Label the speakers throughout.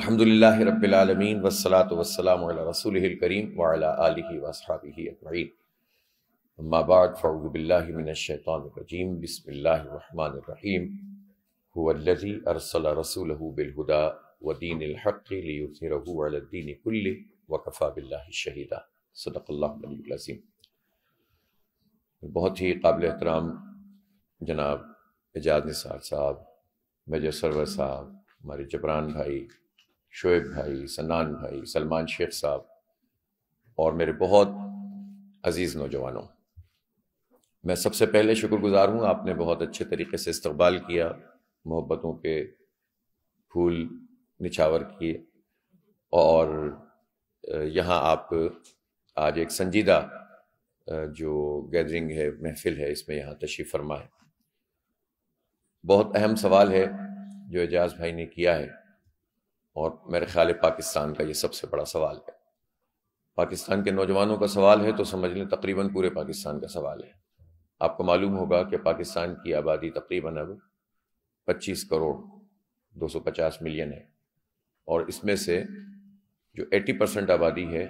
Speaker 1: अलहमदिल्ला रबालमीन वसलात वसलम रसूल करीम वसहाबी अकमैन अम्माबाद फ़ाउबिल्लाशैतरजीम बसमीम हुजी अरसल रसूल बिलहुदा वदीन हक़ीन कुल वकफ़ा बिल्ला शहीदा सदक़ल्लाजीम बहुत ही काबिल एहतराम जनाब एजाज निसार साहब मेजर सरवर साहब हमारे जबरान भाई शोएब भाई सन्नान भाई सलमान शेख साहब और मेरे बहुत अज़ीज़ नौजवानों मैं सबसे पहले शुक्रगुजार हूँ आपने बहुत अच्छे तरीके से इस्तबाल किया मोहब्बतों के फूल निछावर किए और यहाँ आप आज एक संजीदा जो गैदरिंग है महफिल है इसमें यहाँ तशरीफ़ फरमा है बहुत अहम सवाल है जो एजाज भाई ने किया है और मेरे ख्याल है पाकिस्तान का ये सबसे बड़ा सवाल है पाकिस्तान के नौजवानों का सवाल है तो समझ लें तकरीबन पूरे पाकिस्तान का सवाल है आपको मालूम होगा कि पाकिस्तान की आबादी तकरीबन अब 25 करोड़ 250 मिलियन है और इसमें से जो 80 परसेंट आबादी है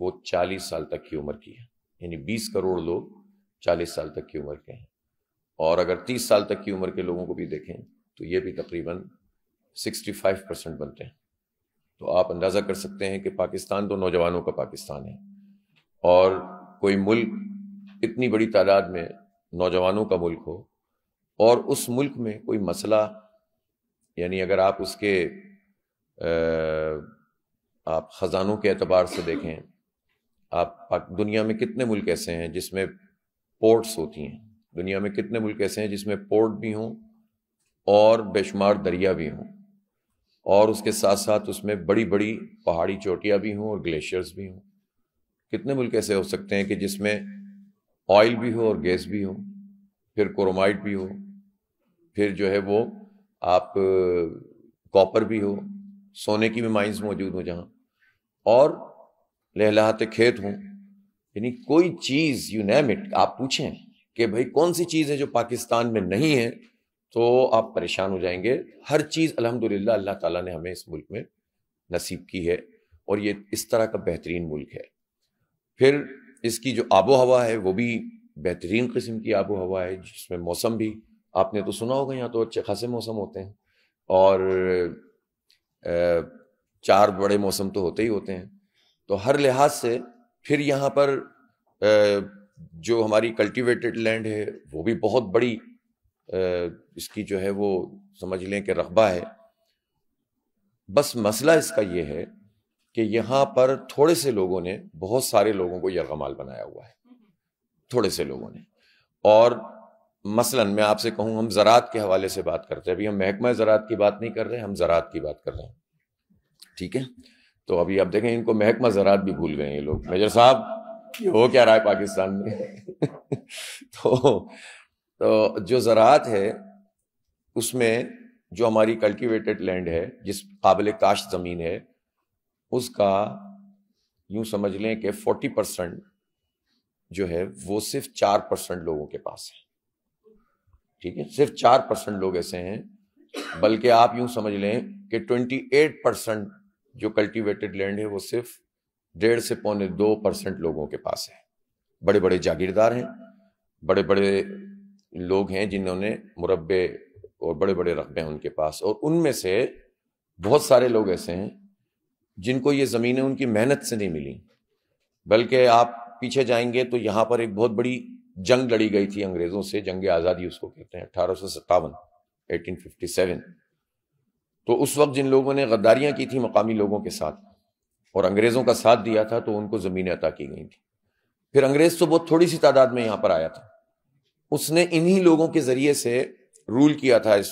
Speaker 1: वो 40 साल तक की उम्र की है यानी 20 करोड़ लोग 40 साल तक की उम्र के हैं और अगर 30 साल तक की उम्र के लोगों को भी देखें तो ये भी तकरीबन 65 परसेंट बनते हैं तो आप अंदाज़ा कर सकते हैं कि पाकिस्तान तो नौजवानों का पाकिस्तान है और कोई मुल्क इतनी बड़ी तादाद में नौजवानों का मुल्क हो और उस मुल्क में कोई मसला यानी अगर आप उसके आप ख़जानों के अतबार से देखें आप दुनिया में कितने मुल्क ऐसे हैं जिसमें पोर्ट्स होती हैं दुनिया में कितने मुल्क ऐसे हैं जिसमें पोर्ट भी हों और बेशुमार दरिया भी हों और उसके साथ साथ उसमें बड़ी बड़ी पहाड़ी चोटियाँ भी हों और ग्लेशियर्स भी हों कितने मुल्क ऐसे हो सकते हैं कि जिसमें ऑयल भी हो और गैस भी हो फिर क्रोमाइट भी हो फिर जो है वो आप कॉपर भी हो सोने की भी माइंस मौजूद हों जहाँ और लहलाहाते खेत हों यानी कोई चीज़ यू नेम इट आप पूछें कि भाई कौन सी चीज़ है जो पाकिस्तान में नहीं है तो आप परेशान हो जाएंगे हर चीज़ अलहमदिल्ला अल्लाह ताला ने हमें इस मुल्क में नसीब की है और ये इस तरह का बेहतरीन मुल्क है फिर इसकी जो आबो हवा है वो भी बेहतरीन किस्म की आबो हवा है जिसमें मौसम भी आपने तो सुना होगा यहाँ तो अच्छे खासे मौसम होते हैं और चार बड़े मौसम तो होते ही होते हैं तो हर लिहाज से फिर यहाँ पर जो हमारी कल्टीवेटेड लैंड है वो भी बहुत बड़ी इसकी जो है वो समझ लें कि रकबा है बस मसला इसका ये है कि यहाँ पर थोड़े से लोगों ने बहुत सारे लोगों को यरगमाल बनाया हुआ है थोड़े से लोगों ने और मसलन मैं आपसे कहूँ हम ज़रात के हवाले से बात करते हैं अभी हम महकमा ज़रात की बात नहीं कर रहे हम ज़रात की बात कर रहे हैं ठीक है तो अभी आप देखें इनको महकमा ज़रात भी भूल गए ये लोग मेजर साहब हो क्या रहा है पाकिस्तान में तो तो जो ज़रात है उसमें जो हमारी कल्टिवेटेड लैंड है जिस काबिल काश ज़मीन है उसका यूँ समझ लें कि फोर्टी परसेंट जो है वो सिर्फ चार परसेंट लोगों के पास है ठीक है सिर्फ चार परसेंट लोग ऐसे हैं बल्कि आप यूं समझ लें कि ट्वेंटी एट परसेंट जो कल्टीवेटेड लैंड है वो सिर्फ डेढ़ से पौने दो परसेंट लोगों के पास है बड़े बड़े जागीरदार हैं बड़े बड़े लोग हैं जिन्होंने मुरबे और बड़े बड़े रकबे हैं उनके पास और उनमें से बहुत सारे लोग ऐसे हैं जिनको ये ज़मीनें उनकी मेहनत से नहीं मिली बल्कि आप पीछे जाएंगे तो यहाँ पर एक बहुत बड़ी जंग लड़ी गई थी अंग्रेज़ों से जंग आज़ादी उसको कहते हैं अठारह सौ सत्तावन एटीन फिफ्टी सेवन तो उस वक्त जिन लोगों ने गद्दारियाँ की थी मकामी लोगों के साथ और अंग्रेज़ों का साथ दिया था तो उनको ज़मीनें अता की गई थी फिर अंग्रेज़ तो बहुत थोड़ी सी तादाद में यहाँ पर आया था उसने इन्हीं लोगों के जरिए से रूल किया था इस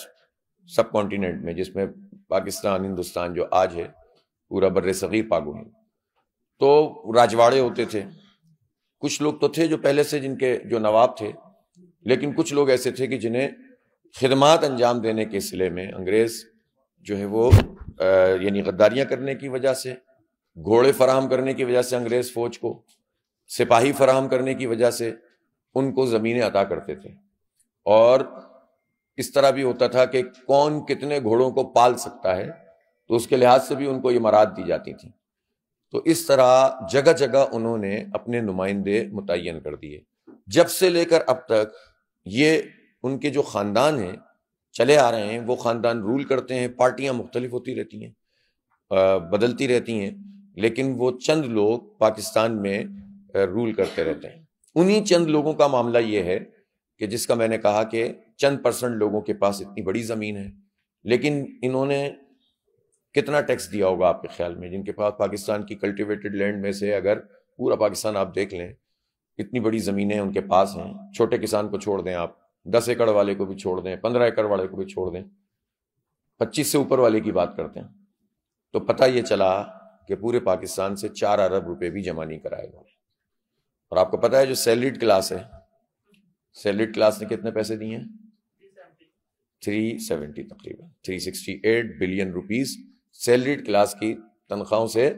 Speaker 1: सब कॉन्टिनेंट में जिसमें पाकिस्तान हिंदुस्तान जो आज है पूरा बर सग़ीर पागुन तो राजवाड़े होते थे कुछ लोग तो थे जो पहले से जिनके जो नवाब थे लेकिन कुछ लोग ऐसे थे कि जिन्हें खिदमत अंजाम देने के सिले में अंग्रेज़ जो है वो यानी गद्दारियाँ करने की वजह से घोड़े फराहम करने की वजह से अंग्रेज़ फ़ौज को सिपाही फराहम करने की वजह से उनको ज़मीनें अदा करते थे और इस तरह भी होता था कि कौन कितने घोड़ों को पाल सकता है तो उसके लिहाज से भी उनको ये मराद दी जाती थी तो इस तरह जगह जगह उन्होंने अपने नुमाइंदे मुतन कर दिए जब से लेकर अब तक ये उनके जो ख़ानदान हैं चले आ रहे हैं वो ख़ानदान रूल करते हैं पार्टियाँ मुख्तलिफ होती रहती हैं बदलती रहती हैं लेकिन वो चंद लोग पाकिस्तान में रूल करते रहते हैं उन्हीं चंद लोगों का मामला यह है कि जिसका मैंने कहा कि चंद परसेंट लोगों के पास इतनी बड़ी ज़मीन है लेकिन इन्होंने कितना टैक्स दिया होगा आपके ख्याल में जिनके पास पाकिस्तान की कल्टिवेटेड लैंड में से अगर पूरा पाकिस्तान आप देख लें इतनी बड़ी ज़मीनें उनके पास हैं छोटे किसान को छोड़ दें आप दस एकड़ वाले को भी छोड़ दें पंद्रह एकड़ वाले को भी छोड़ दें पच्चीस से ऊपर वाले की बात करते हैं तो पता ये चला कि पूरे पाकिस्तान से चार अरब रुपए भी जमा नहीं कराएगा और आपको पता है जो सैलरीड क्लास है सैलरीड क्लास ने कितने पैसे दिए हैं थ्री सेवेंटी तकरीबन three sixty eight billion rupees salaried class की तनख्वाहों से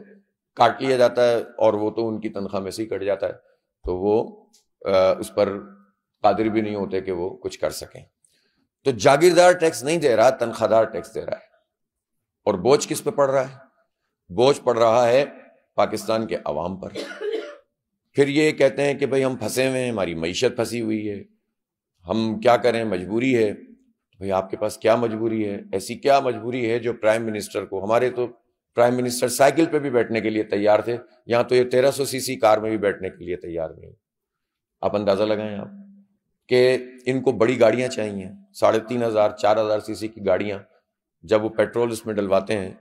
Speaker 1: काट लिया जाता है और वो तो उनकी तनख्वाह में से ही कट जाता है तो वो आ, उस पर कादिर भी नहीं होते कि वो कुछ कर सकें तो जागीरदार टैक्स नहीं दे रहा तनख्वाहदार टैक्स दे रहा है और बोझ किस पे पड़ रहा है बोझ पड़ रहा है पाकिस्तान के अवाम पर फिर ये कहते हैं कि भाई हम फंसे हुए हैं हमारी मीशत फंसी हुई है हम क्या करें मजबूरी है भाई आपके पास क्या मजबूरी है ऐसी क्या मजबूरी है जो प्राइम मिनिस्टर को हमारे तो प्राइम मिनिस्टर साइकिल पे भी बैठने के लिए तैयार थे यहाँ तो ये तेरह सौ सी सी कार में भी बैठने के लिए तैयार नहीं आप अंदाज़ा लगाएं आप कि इनको बड़ी गाड़ियाँ चाहिए साढ़े तीन हज़ार चार हज़ार सी सी की गाड़ियाँ जब वो पेट्रोल इसमें डलवाते हैं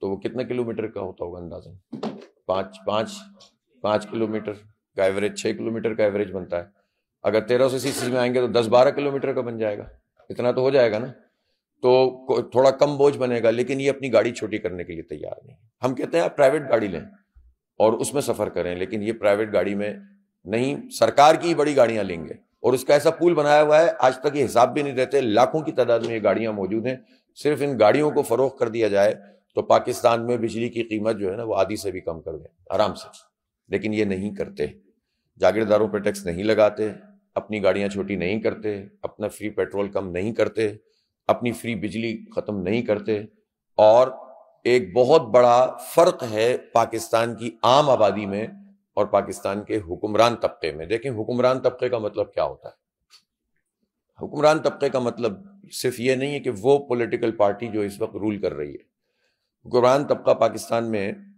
Speaker 1: तो वो कितने किलोमीटर का होता होगा अंदाज़ा पाँच पाँच पाँच किलोमीटर का एवरेज छः किलोमीटर का एवरेज बनता है अगर तेरह सौ सी में आएंगे तो दस बारह किलोमीटर का बन जाएगा इतना तो हो जाएगा ना तो थोड़ा कम बोझ बनेगा लेकिन ये अपनी गाड़ी छोटी करने के लिए तैयार नहीं हम कहते हैं आप प्राइवेट गाड़ी लें और उसमें सफ़र करें लेकिन ये प्राइवेट गाड़ी में नहीं सरकार की बड़ी गाड़ियां लेंगे और उसका ऐसा पूल बनाया हुआ है आज तक ये हिसाब भी नहीं रहते लाखों की तादाद में ये गाड़ियां मौजूद हैं सिर्फ इन गाड़ियों को फरोख कर दिया जाए तो पाकिस्तान में बिजली की कीमत जो है ना वो आधी से भी कम कर दें आराम से लेकिन ये नहीं करते जागीरदारों पर टैक्स नहीं लगाते अपनी गाड़ियाँ छोटी नहीं करते अपना फ्री पेट्रोल कम नहीं करते अपनी फ्री बिजली ख़त्म नहीं करते और एक बहुत बड़ा फ़र्क है पाकिस्तान की आम आबादी में और पाकिस्तान के हुक्मरान तबके में देखें हुक्मरान तबके का मतलब क्या होता है हुक्मरान तबके का मतलब सिर्फ ये नहीं है कि वो पॉलिटिकल पार्टी जो इस वक्त रूल कर रही है हुक्मरान तबका पाकिस्तान में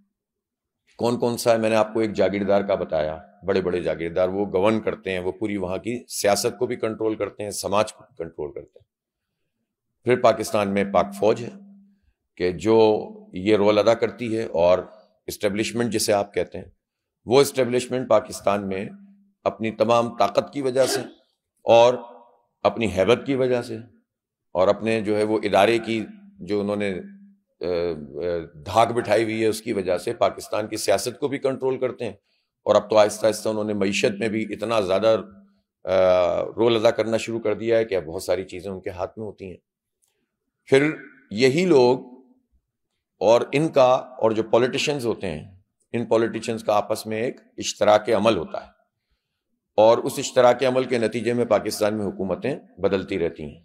Speaker 1: कौन कौन सा है मैंने आपको एक जागीरदार का बताया बड़े बड़े जागीरदार वो गवर्न करते हैं वो पूरी वहाँ की सियासत को भी कंट्रोल करते हैं समाज को भी कंट्रोल करते हैं फिर पाकिस्तान में पाक फौज है कि जो ये रोल अदा करती है और इस्टेब्लिशमेंट जिसे आप कहते हैं वो इस्टेब्लिशमेंट पाकिस्तान में अपनी तमाम ताकत की वजह से और अपनी हैबत की वजह से और अपने जो है वो इदारे की जो उन्होंने धाक बिठाई हुई है उसकी वजह से पाकिस्तान की सियासत को भी कंट्रोल करते हैं और अब तो आहिस्ता आहिस्ता उन्होंने मीशत में भी इतना ज़्यादा रोल अदा करना शुरू कर दिया है कि अब बहुत सारी चीज़ें उनके हाथ में होती हैं फिर यही लोग और इनका और जो पॉलिटिशियंस होते हैं इन पॉलिटिशियंस का आपस में एक इश्तरा के अमल होता है और उस इश्तरा के अमल के नतीजे में पाकिस्तान में हुकूमतें बदलती रहती हैं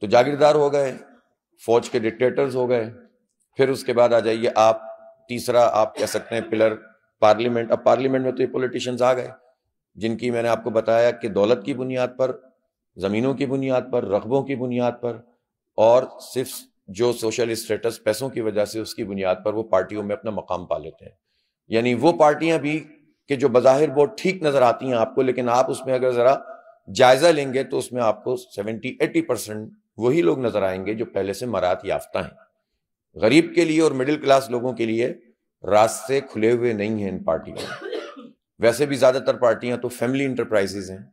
Speaker 1: तो जागीरदार हो गए फौज के डिक्टेटर्स हो गए फिर उसके बाद आ जाइए आप तीसरा आप कह सकते हैं पिलर पार्लियामेंट अब पार्लियामेंट में तो ये पॉलिटिशियंस आ गए जिनकी मैंने आपको बताया कि दौलत की बुनियाद पर ज़मीनों की बुनियाद पर रकबों की बुनियाद पर और सिर्फ जो सोशल स्टेटस पैसों की वजह से उसकी बुनियाद पर वो पार्टियों में अपना मकाम पा लेते हैं यानी वो पार्टियां भी कि जो बज़ाहिर वो ठीक नज़र आती हैं आपको लेकिन आप उसमें अगर ज़रा जायज़ा लेंगे तो उसमें आपको सेवेंटी एटी परसेंट वही लोग नज़र आएंगे जो पहले से मरात याफ्ता हैं गरीब के लिए और मिडिल क्लास लोगों के लिए रास्ते खुले हुए नहीं हैं इन पार्टियों में वैसे भी ज़्यादातर पार्टियां तो फैमिली इंटरप्राइजेज हैं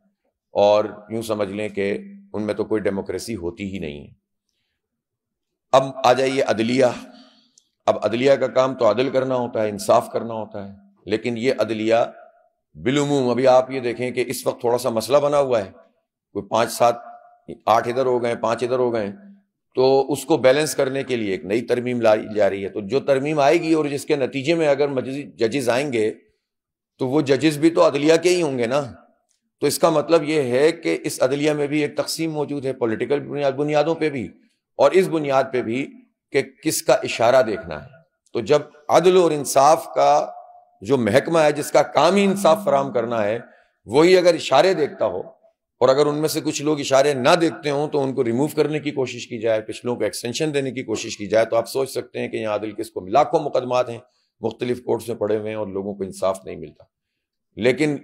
Speaker 1: और यूं समझ लें कि उनमें तो कोई डेमोक्रेसी होती ही नहीं है अब आ जाइए अदलिया अब अदलिया का काम तो अदल करना होता है इंसाफ करना होता है लेकिन ये अदलिया बिलुमूम अभी आप ये देखें कि इस वक्त थोड़ा सा मसला बना हुआ है कोई पांच सात आठ इधर हो गए पांच इधर हो गए तो उसको बैलेंस करने के लिए एक नई तरमीम लाई जा रही है तो जो तरमीम आएगी और जिसके नतीजे में अगर जजेस आएंगे तो वो जजेस भी तो अदलिया के ही होंगे ना तो इसका मतलब ये है कि इस अदलिया में भी एक तकसीम मौजूद है पॉलिटिकल बुनियाद बुनियादों पर भी और इस बुनियाद पर भी कि किसका इशारा देखना है तो जब अदल और इंसाफ का जो महकमा है जिसका काम ही इंसाफ फराम करना है वही अगर इशारे देखता हो और अगर उनमें से कुछ लोग इशारे ना देखते हों तो उनको रिमूव करने की कोशिश की जाए पिछलों को एक्सटेंशन देने की कोशिश की जाए तो आप सोच सकते हैं कि यहाँ आदिल किस को लाखों मुकदमात हैं मुख्तलिफ कोर्ट्स में पड़े हुए हैं और लोगों को इंसाफ नहीं मिलता लेकिन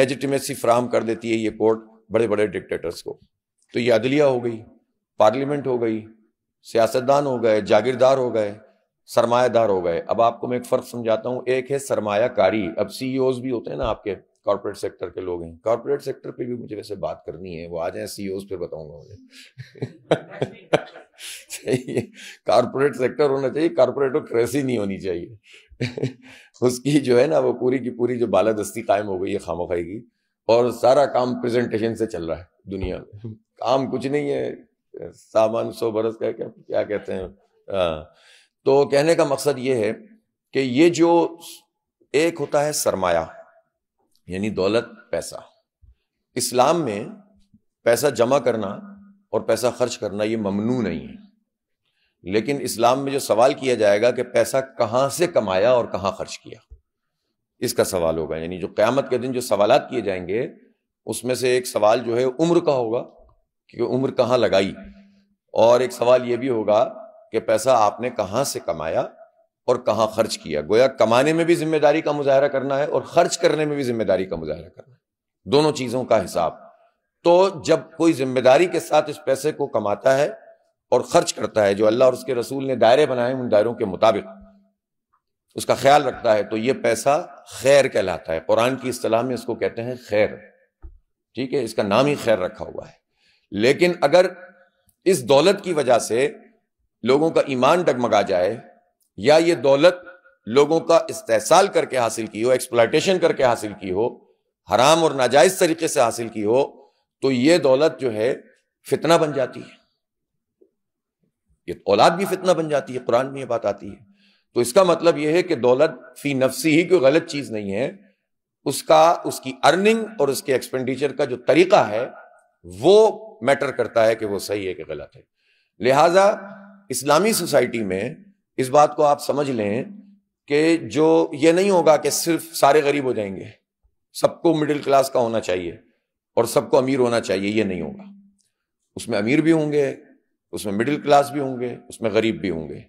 Speaker 1: लेजिटमेसी फ्राहम कर देती है ये कोर्ट बड़े बड़े डिक्टेटर्स को तो ये अदलिया हो गई पार्लियामेंट हो गई सियासतदान हो गए जागीरदार हो गए सरमायादार हो गए अब आपको मैं एक फ़र्क समझाता हूँ एक है सरमायाकारी अब सी e भी होते हैं ना आपके कॉरपोरेट सेक्टर के लोग हैं कॉर्पोरेट सेक्टर पे भी मुझे वैसे बात करनी है वो आ जाए सी e फिर बताऊंगा मुझे चाहिए कॉर्पोरेट सेक्टर होना चाहिए क्रेसी नहीं होनी चाहिए उसकी जो है ना वो पूरी की पूरी जो बालादस्ती कायम हो गई है खामो खाई की और सारा काम प्रेजेंटेशन से चल रहा है दुनिया में काम कुछ नहीं है सामान सौ बरस का क्या क्या कहते हैं आ, हाँ। तो कहने का मकसद ये है कि ये जो एक होता है सरमाया यानी दौलत पैसा इस्लाम में पैसा जमा करना और पैसा खर्च करना ये ममनू नहीं है लेकिन इस्लाम में जो सवाल किया जाएगा कि पैसा कहाँ से कमाया और कहाँ खर्च किया इसका सवाल होगा यानी जो क़्यामत के दिन जो सवाल किए जाएंगे उसमें से एक सवाल जो है उम्र का होगा कि उम्र कहाँ लगाई और एक सवाल ये भी होगा कि पैसा आपने कहाँ से कमाया और कहाँ खर्च किया गोया कमाने में भी जिम्मेदारी का मुजाहरा करना है और खर्च करने में भी जिम्मेदारी का मुजाहरा करना है दोनों चीज़ों का हिसाब तो जब कोई जिम्मेदारी के साथ इस पैसे को कमाता है और खर्च करता है जो अल्लाह और उसके रसूल ने दायरे बनाए उन दायरों के मुताबिक उसका ख्याल रखता है तो यह पैसा खैर कहलाता है कुरान की असलाह में इसको कहते हैं खैर ठीक है इसका नाम ही खैर रखा हुआ है लेकिन अगर इस दौलत की वजह से लोगों का ईमान डगमगा जाए या ये दौलत लोगों का इस्तेसाल करके हासिल की हो एक्सप्लाइटेशन करके हासिल की हो हराम और नाजायज तरीके से हासिल की हो तो ये दौलत जो है फितना बन जाती है ये औलाद भी फितना बन जाती है कुरान में ये बात आती है तो इसका मतलब यह है कि दौलत फी नफसी ही कोई गलत चीज नहीं है उसका उसकी अर्निंग और उसके एक्सपेंडिचर का जो तरीका है वो मैटर करता है कि वो सही है कि गलत है लिहाजा इस्लामी सोसाइटी में इस बात को आप समझ लें कि जो ये नहीं होगा कि सिर्फ सारे गरीब हो जाएंगे सबको मिडिल क्लास का होना चाहिए और सबको अमीर होना चाहिए ये नहीं होगा उसमें अमीर भी होंगे उसमें मिडिल क्लास भी होंगे उसमें गरीब भी होंगे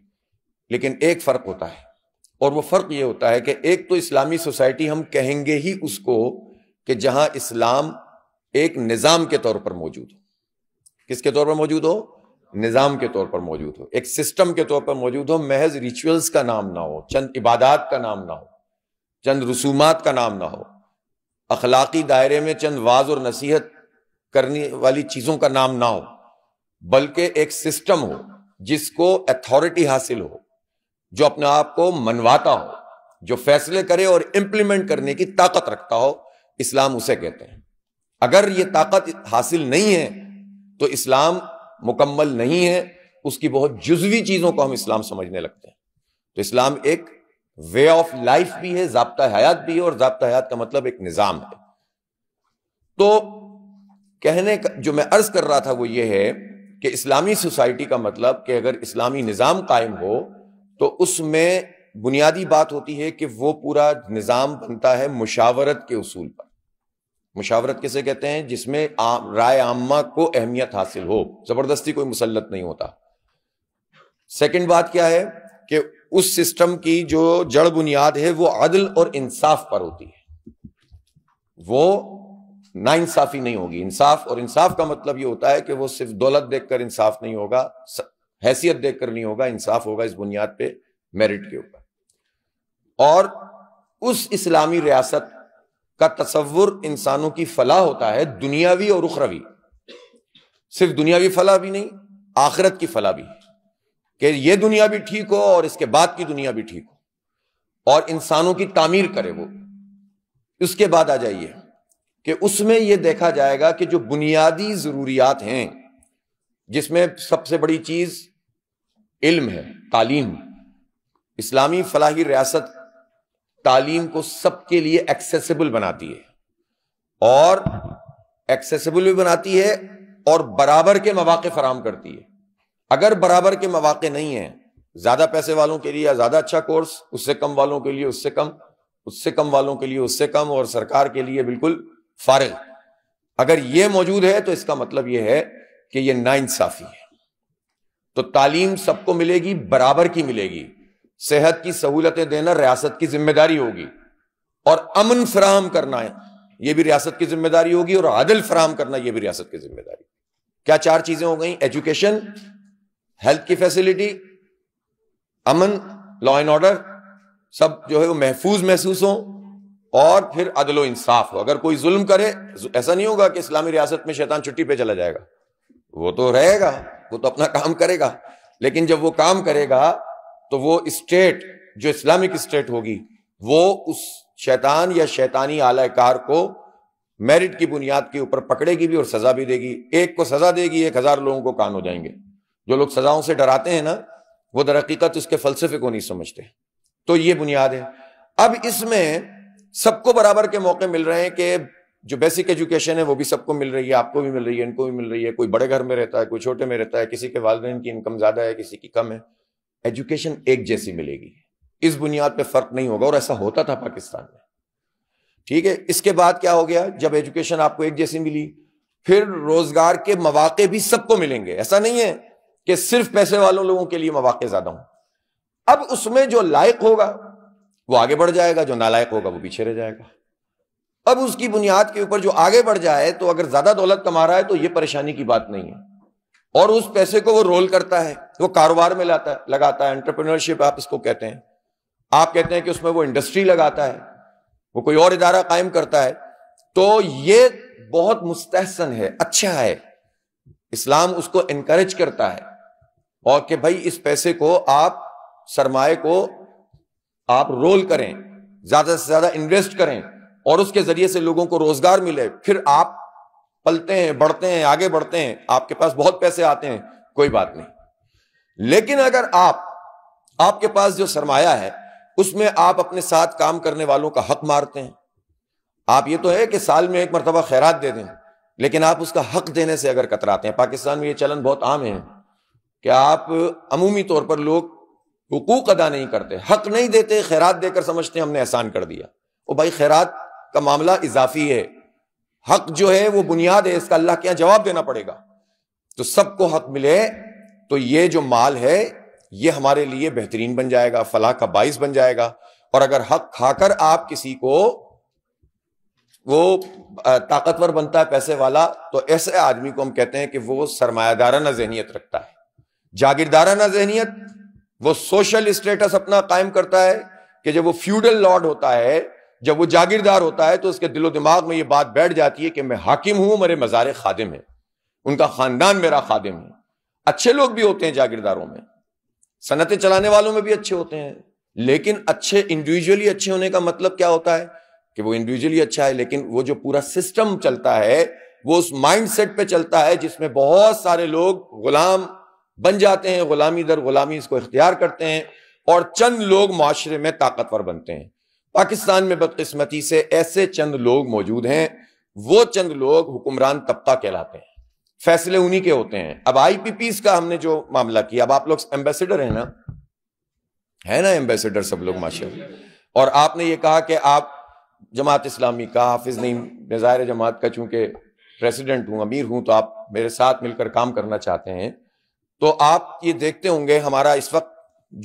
Speaker 1: लेकिन एक फ़र्क होता है और वो फ़र्क ये होता है कि एक तो इस्लामी सोसाइटी हम कहेंगे ही उसको कि जहां इस्लाम एक निज़ाम के तौर पर मौजूद हो किसके तौर पर मौजूद हो निज़ाम के तौर पर मौजूद हो एक सिस्टम के तौर पर मौजूद हो महज रिचुअल्स का नाम ना हो चंद इबादत का नाम ना हो चंद रसूमात का नाम ना हो अखलाकी दायरे में चंद वाज और नसीहत करने वाली चीज़ों का नाम ना हो बल्कि एक सिस्टम हो जिसको अथॉरिटी हासिल हो जो अपने आप को मनवाता हो जो फैसले करे और इम्प्लीमेंट करने की ताकत रखता हो इस्लाम उसे कहते हैं अगर ये ताकत हासिल नहीं है तो इस्लाम मुकम्मल नहीं है उसकी बहुत जुजवी चीज़ों को हम इस्लाम समझने लगते हैं तो इस्लाम एक वे ऑफ लाइफ भी है जबता हयात भी है और जबता हयात का मतलब एक निज़ाम है तो कहने का जो मैं अर्ज कर रहा था वो ये है कि इस्लामी सोसाइटी का मतलब कि अगर इस्लामी निज़ाम कायम हो तो उसमें बुनियादी बात होती है कि वो पूरा निज़ाम बनता है मुशावरत के उसूल पर मुशावरत किसे कहते हैं जिसमें राय आमा को अहमियत हासिल हो जबरदस्ती कोई मुसलत नहीं होता सेकंड बात क्या है कि उस सिस्टम की जो जड़ बुनियाद है वो अदल और इंसाफ पर होती है वो ना इंसाफी नहीं होगी इंसाफ और इंसाफ का मतलब ये होता है कि वो सिर्फ दौलत देखकर इंसाफ नहीं होगा हैसियत देखकर नहीं होगा इंसाफ होगा इस बुनियाद पे मेरिट के ऊपर और उस इस्लामी रियासत का तस्वुर इंसानों की फलाह होता है दुनियावी और उखरवी सिर्फ दुनियावी फलाह भी नहीं आखिरत की फलाह भी कि ये दुनिया भी ठीक हो और इसके बाद की दुनिया भी ठीक हो और इंसानों की तामीर करे वो उसके बाद आ जाइए कि उसमें यह देखा जाएगा कि जो बुनियादी ज़रूरियात हैं जिसमें सबसे बड़ी चीज़ इल्म है तालीम इस्लामी फलाही रियासत तालीम को सबके लिए एक्सेसिबल बनाती है और एक्सेसिबल भी बनाती है और बराबर के मौाक़े फराम करती है अगर बराबर के मौाक़े नहीं हैं ज़्यादा पैसे वालों के लिए ज़्यादा अच्छा कोर्स उससे कम वालों के लिए उससे कम उससे कम वालों के लिए उससे कम और सरकार के लिए बिल्कुल फारग अगर ये मौजूद है तो इसका मतलब यह है कि यह नाइंसाफ़ी है तो तालीम सबको मिलेगी बराबर की मिलेगी सेहत की सहूलतें देना रियासत की जिम्मेदारी होगी और अमन फराहम करना है यह भी रियासत की जिम्मेदारी होगी और आदल फराहम करना यह भी रियासत की जिम्मेदारी क्या चार चीजें हो गई एजुकेशन हेल्थ की फैसिलिटी अमन लॉ एंड ऑर्डर सब जो है वो महफूज महसूस हो और फिर अदलो इंसाफ हो अगर कोई जुल्म करे ऐसा नहीं होगा कि इस्लामी रियासत में शैतान छुट्टी पे चला जाएगा वो तो रहेगा वो तो अपना काम करेगा लेकिन जब वो काम करेगा तो वो स्टेट जो इस्लामिक स्टेट होगी वो उस शैतान या शैतानी आलाकार को मेरिट की बुनियाद के ऊपर पकड़ेगी भी और सजा भी देगी एक को सजा देगी एक हजार लोगों को कान हो जाएंगे जो लोग सजाओं से डराते हैं ना वो दरक़ीकत उसके फलसफे को नहीं समझते तो ये बुनियाद है अब इसमें सबको बराबर के मौके मिल रहे हैं कि जो बेसिक एजुकेशन है वो भी सबको मिल रही है आपको भी मिल रही है इनको भी मिल रही है कोई बड़े घर में रहता है कोई छोटे में रहता है किसी के वालदेन की इनकम ज़्यादा है किसी की कम है एजुकेशन एक जैसी मिलेगी इस बुनियाद पे फर्क नहीं होगा और ऐसा होता था पाकिस्तान में ठीक है इसके बाद क्या हो गया जब एजुकेशन आपको एक जैसी मिली फिर रोजगार के मवाक़े भी सबको मिलेंगे ऐसा नहीं है कि सिर्फ पैसे वालों लोगों के लिए मौाक़े ज्यादा हों अब उसमें जो लायक होगा वो आगे बढ़ जाएगा जो नालायक होगा वो पीछे रह जाएगा अब उसकी बुनियाद के ऊपर जो आगे बढ़ जाए तो अगर ज्यादा दौलत कमा रहा है तो ये परेशानी की बात नहीं है और उस पैसे को वो रोल करता है वो कारोबार में लाता है लगाता है एंटरप्रेन्योरशिप आप इसको कहते हैं आप कहते हैं कि उसमें वो इंडस्ट्री लगाता है वो कोई और इदारा कायम करता है तो ये बहुत मुस्तहसन है अच्छा है इस्लाम उसको इनक्रेज करता है और कि भाई इस पैसे को आप सरमाए को आप रोल करें ज्यादा से ज्यादा इन्वेस्ट करें और उसके जरिए से लोगों को रोजगार मिले फिर आप पलते हैं बढ़ते हैं आगे बढ़ते हैं आपके पास बहुत पैसे आते हैं कोई बात नहीं लेकिन अगर आप आपके पास जो सरमाया है उसमें आप अपने साथ काम करने वालों का हक मारते हैं आप ये तो है कि साल में एक मरतबा खैरात दे दें लेकिन आप उसका हक देने से अगर कतराते हैं पाकिस्तान में ये चलन बहुत आम है कि आप अमूमी तौर पर लोग हकूक अदा नहीं करते हक नहीं देते खैरात देकर समझते हैं हमने एहसान कर दिया वो भाई खैरात का मामला इजाफी है हक जो है वो बुनियाद है इसका अल्लाह के यहां जवाब देना पड़ेगा तो सबको हक मिले तो ये जो माल है ये हमारे लिए बेहतरीन बन जाएगा फलाह का बाइस बन जाएगा और अगर हक खाकर आप किसी को वो ताकतवर बनता है पैसे वाला तो ऐसे आदमी को हम कहते हैं कि वो सरमायादाराना जहनीत रखता है जागीरदाराना जहनीत वो सोशल स्टेटस अपना कायम करता है कि जब वो फ्यूडल लॉर्ड होता है जब वो जागीरदार होता है तो उसके दिलो दिमाग में ये बात बैठ जाती है कि मैं हाकिम हूं मेरे मज़ार खादिम है उनका ख़ानदान मेरा खादिम है अच्छे लोग भी होते हैं जागीरदारों में सनतें चलाने वालों में भी अच्छे होते हैं लेकिन अच्छे इंडिविजुअली अच्छे होने का मतलब क्या होता है कि वो इंडिविजुअली अच्छा है लेकिन वो जो पूरा सिस्टम चलता है वो उस माइंड सेट पे चलता है जिसमें बहुत सारे लोग गुलाम बन जाते हैं गुलामी दर गुलामी इसको इख्तियार करते हैं और चंद लोग माशरे में ताकतवर बनते हैं पाकिस्तान में बदकस्मती से ऐसे चंद लोग मौजूद हैं वो चंद लोग हुक्मरान तबका कहलाते हैं फैसले उन्हीं के होते हैं अब आई पी का हमने जो मामला किया अब आप लोग एम्बेसडर हैं ना है ना एम्बेसडर सब लोग माशा और आपने ये कहा कि आप जमात इस्लामी का हाफिज नहीं नज़ायर जमात का चूंकि प्रेसिडेंट हूं अमीर हूं तो आप मेरे साथ मिलकर काम करना चाहते हैं तो आप ये देखते होंगे हमारा इस वक्त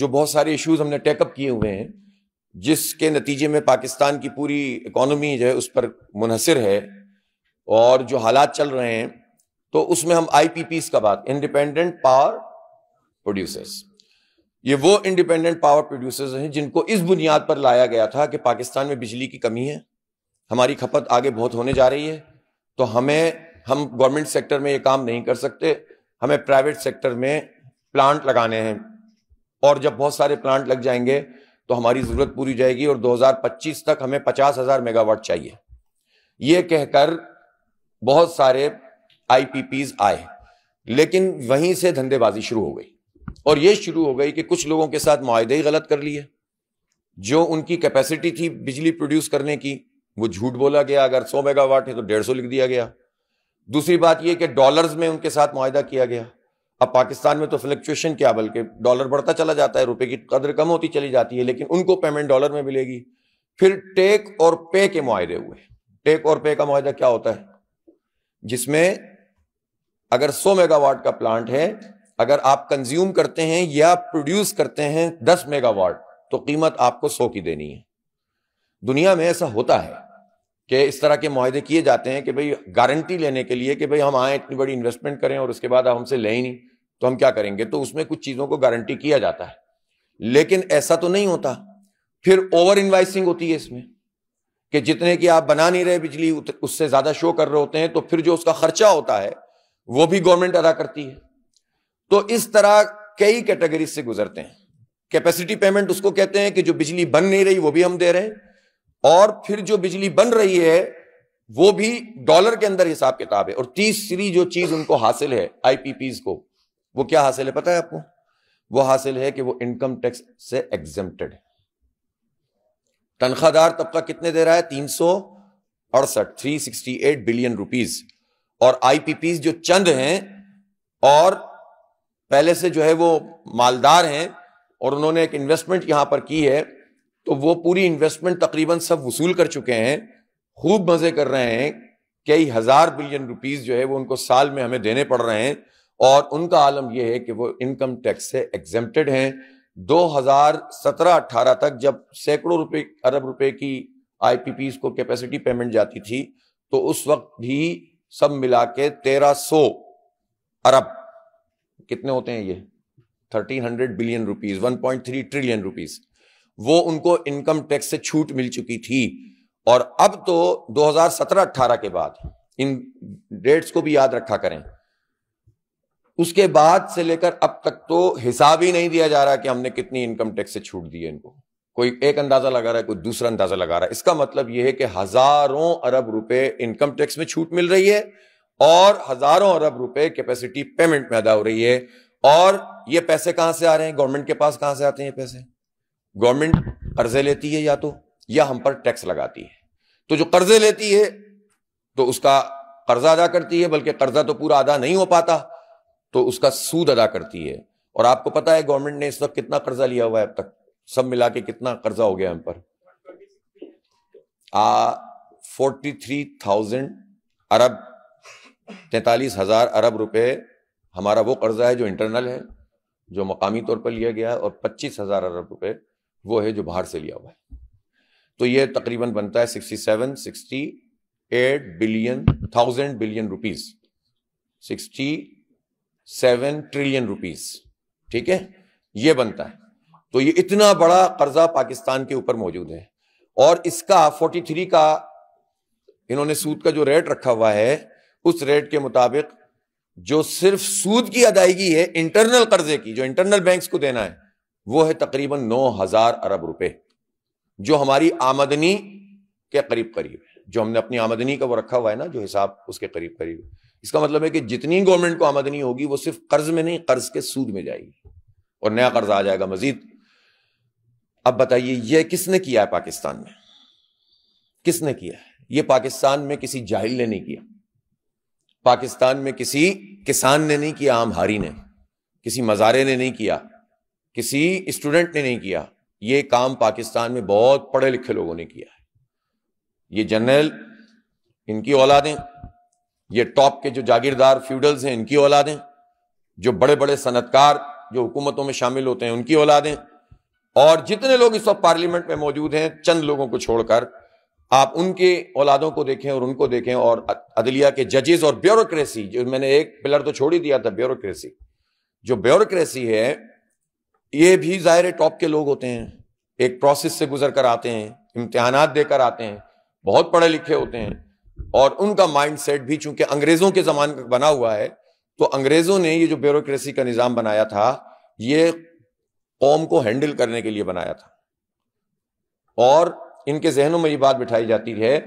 Speaker 1: जो बहुत सारे इश्यूज हमने टेकअप किए हुए हैं जिसके नतीजे में पाकिस्तान की पूरी इकोनॉमी जो है उस पर मुनहसर है और जो हालात चल रहे हैं तो उसमें हम आई पी पीस का बात इंडिपेंडेंट पावर प्रोड्यूसर्स ये वो इंडिपेंडेंट पावर प्रोड्यूसर्स हैं जिनको इस बुनियाद पर लाया गया था कि पाकिस्तान में बिजली की कमी है हमारी खपत आगे बहुत होने जा रही है तो हमें हम गवर्नमेंट सेक्टर में ये काम नहीं कर सकते हमें प्राइवेट सेक्टर में प्लांट लगाने हैं और जब बहुत सारे प्लांट लग जाएंगे तो हमारी ज़रूरत पूरी जाएगी और 2025 तक हमें पचास हज़ार मेगावाट चाहिए कह कहकर बहुत सारे आईपीपीज आए लेकिन वहीं से धंधेबाजी शुरू हो गई और यह शुरू हो गई कि कुछ लोगों के साथ माहदे ही गलत कर लिए जो उनकी कैपेसिटी थी बिजली प्रोड्यूस करने की वो झूठ बोला गया अगर 100 मेगावाट है तो 150 लिख दिया गया दूसरी बात यह कि डॉलर्स में उनके साथ मुआदा किया गया अब पाकिस्तान में तो फ्लक्चुएशन क्या बल्कि डॉलर बढ़ता चला जाता है रुपए की कदर कम होती चली जाती है लेकिन उनको पेमेंट डॉलर में मिलेगी फिर टेक और पे के मुआदे हुए टेक और पे का मुआदा क्या होता है जिसमें अगर 100 मेगावाट का प्लांट है अगर आप कंज्यूम करते हैं या प्रोड्यूस करते हैं 10 मेगावाट तो कीमत आपको 100 की देनी है दुनिया में ऐसा होता है कि इस तरह के माहदे किए जाते हैं कि भाई गारंटी लेने के लिए कि भाई हम आए इतनी बड़ी इन्वेस्टमेंट करें और उसके बाद आप हमसे लें ही नहीं तो हम क्या करेंगे तो उसमें कुछ चीज़ों को गारंटी किया जाता है लेकिन ऐसा तो नहीं होता फिर ओवर इन्वाइसिंग होती है इसमें कि जितने की आप बना नहीं रहे बिजली उससे ज़्यादा शो कर रहे होते हैं तो फिर जो उसका खर्चा होता है वो भी गवर्नमेंट अदा करती है तो इस तरह कई कैटेगरी से गुजरते हैं कैपेसिटी पेमेंट उसको कहते हैं कि जो बिजली बन नहीं रही वो भी हम दे रहे हैं और फिर जो बिजली बन रही है वो भी डॉलर के अंदर हिसाब किताब है और तीसरी जो चीज उनको हासिल है आईपीपीज को वो क्या हासिल है पता है आपको वो हासिल है कि वो इनकम टैक्स से एग्जेप्टेड है तनख्वाहदार तबका कितने दे रहा है तीन सौ अड़सठ three sixty eight billion rupees और आईपीपीज जो चंद हैं और पहले से जो है वो मालदार हैं और उन्होंने एक इन्वेस्टमेंट यहां पर की है तो वो पूरी इन्वेस्टमेंट तकरीबन सब वसूल कर चुके हैं खूब मजे कर रहे हैं कई हज़ार बिलियन रुपीज़ जो है वो उनको साल में हमें देने पड़ रहे हैं और उनका आलम यह है कि वो इनकम टैक्स से एग्जेप्टेड हैं 2017-18 तक जब सैकड़ों रुपए अरब रुपए की आईपीपीज को कैपेसिटी पेमेंट जाती थी तो उस वक्त भी सब मिला के तेरह सौ अरब कितने होते हैं ये thirteen hundred billion rupees one point three trillion rupees वो उनको इनकम टैक्स से छूट मिल चुकी थी और अब तो 2017-18 के बाद इन डेट्स को भी याद रखा करें उसके बाद से लेकर अब तक तो हिसाब ही नहीं दिया जा रहा कि हमने कितनी इनकम टैक्स से छूट दी है इनको कोई एक अंदाजा लगा रहा है कोई दूसरा अंदाजा लगा रहा है इसका मतलब यह है कि हजारों अरब रुपए इनकम टैक्स में छूट मिल रही है और हजारों अरब रुपए कैपेसिटी पेमेंट में अदा हो रही है और ये पैसे कहां से आ रहे हैं गवर्नमेंट के पास कहां से आते हैं ये पैसे गवर्नमेंट कर्जे लेती है या तो या हम पर टैक्स लगाती है तो जो कर्जे लेती है तो उसका कर्जा अदा करती है बल्कि कर्जा तो पूरा अदा नहीं हो पाता तो उसका सूद अदा करती है और आपको पता है गवर्नमेंट ने इस वक्त कितना कर्जा लिया हुआ है अब तक सब मिला के कितना कर्जा हो गया हम पर आ फोर्टी थ्री थाउजेंड अरब तैतालीस हजार अरब रुपए हमारा वो कर्जा है जो इंटरनल है जो मकामी तौर पर लिया गया है और पच्चीस हजार अरब रुपए वो है जो बाहर से लिया हुआ है तो ये तकरीबन बनता है sixty seven sixty eight billion thousand billion rupees sixty seven trillion rupees ठीक है ये बनता है तो ये इतना बड़ा कर्जा पाकिस्तान के ऊपर मौजूद है और इसका फोर्टी थ्री का इन्होंने सूद का जो रेट रखा हुआ है उस रेट के मुताबिक जो सिर्फ सूद की अदायगी है इंटरनल कर्जे की जो इंटरनल बैंक्स को देना है वो है तकरीबन नौ हजार अरब रुपए जो हमारी आमदनी के करीब करीब है जो हमने अपनी आमदनी का वो रखा हुआ है ना जो हिसाब उसके करीब करीब इसका मतलब है कि जितनी गवर्नमेंट को आमदनी होगी वो सिर्फ कर्ज में नहीं कर्ज के सूद में जाएगी और नया कर्ज आ जाएगा मजीद अब बताइए ये किसने किया है पाकिस्तान में किसने किया है ये पाकिस्तान में किसी जाहिल ने नहीं किया पाकिस्तान में किसी किसान ने नहीं किया आम हारी ने किसी मजारे ने नहीं किया किसी स्टूडेंट ने नहीं किया ये काम पाकिस्तान में बहुत पढ़े लिखे लोगों ने किया है ये जनरल इनकी औलादें ये टॉप के जो जागीरदार फ्यूडल्स हैं इनकी औलादें जो बड़े बड़े सनतकार जो हुकूमतों में शामिल होते हैं उनकी औलादें और जितने लोग इस वक्त पार्लियामेंट में मौजूद हैं चंद लोगों को छोड़कर आप उनके औलादों को देखें और उनको देखें और अदलिया के जजेस और ब्यूरोक्रेसी जो मैंने एक पिलर तो छोड़ ही दिया था ब्यूरोक्रेसी जो ब्यूरोक्रेसी है ये भी ज़ाहिर टॉप के लोग होते हैं एक प्रोसेस से गुजर कर आते हैं इम्तहान देकर आते हैं बहुत पढ़े लिखे होते हैं और उनका माइंड सेट भी चूंकि अंग्रेज़ों के ज़मान का बना हुआ है तो अंग्रेज़ों ने ये जो ब्यूरोक्रेसी का निज़ाम बनाया था ये कौम को हैंडल करने के लिए बनाया था और इनके जहनों में ये बात बिठाई जाती है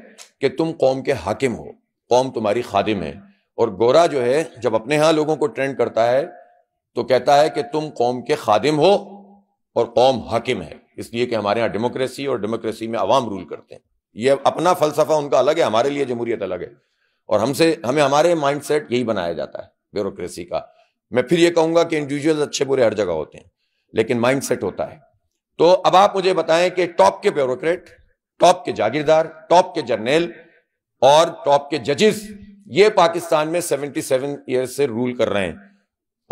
Speaker 1: कि तुम कौम के हाकिम हो कौम तुम्हारी खादिम है और गोरा जो है जब अपने यहाँ लोगों को ट्रेंड करता है तो कहता है कि तुम कौम के खादिम हो और कौम हाकिम है इसलिए कि हमारे यहाँ डेमोक्रेसी और डेमोक्रेसी में आवाम रूल करते हैं ये अपना फलसफा उनका अलग है हमारे लिए जमहूरियत अलग है और हमसे हमें हमारे माइंड सेट यही बनाया जाता है ब्यूरोसी का मैं फिर ये कहूंगा कि इंडिविजुअल अच्छे बुरे हर जगह होते हैं लेकिन माइंड सेट होता है तो अब आप मुझे बताएं कि टॉप के ब्यूरोक्रेट टॉप के जागीरदार टॉप के जर्नेल और टॉप के जजिस ये पाकिस्तान में सेवेंटी सेवन ईयर से रूल कर रहे हैं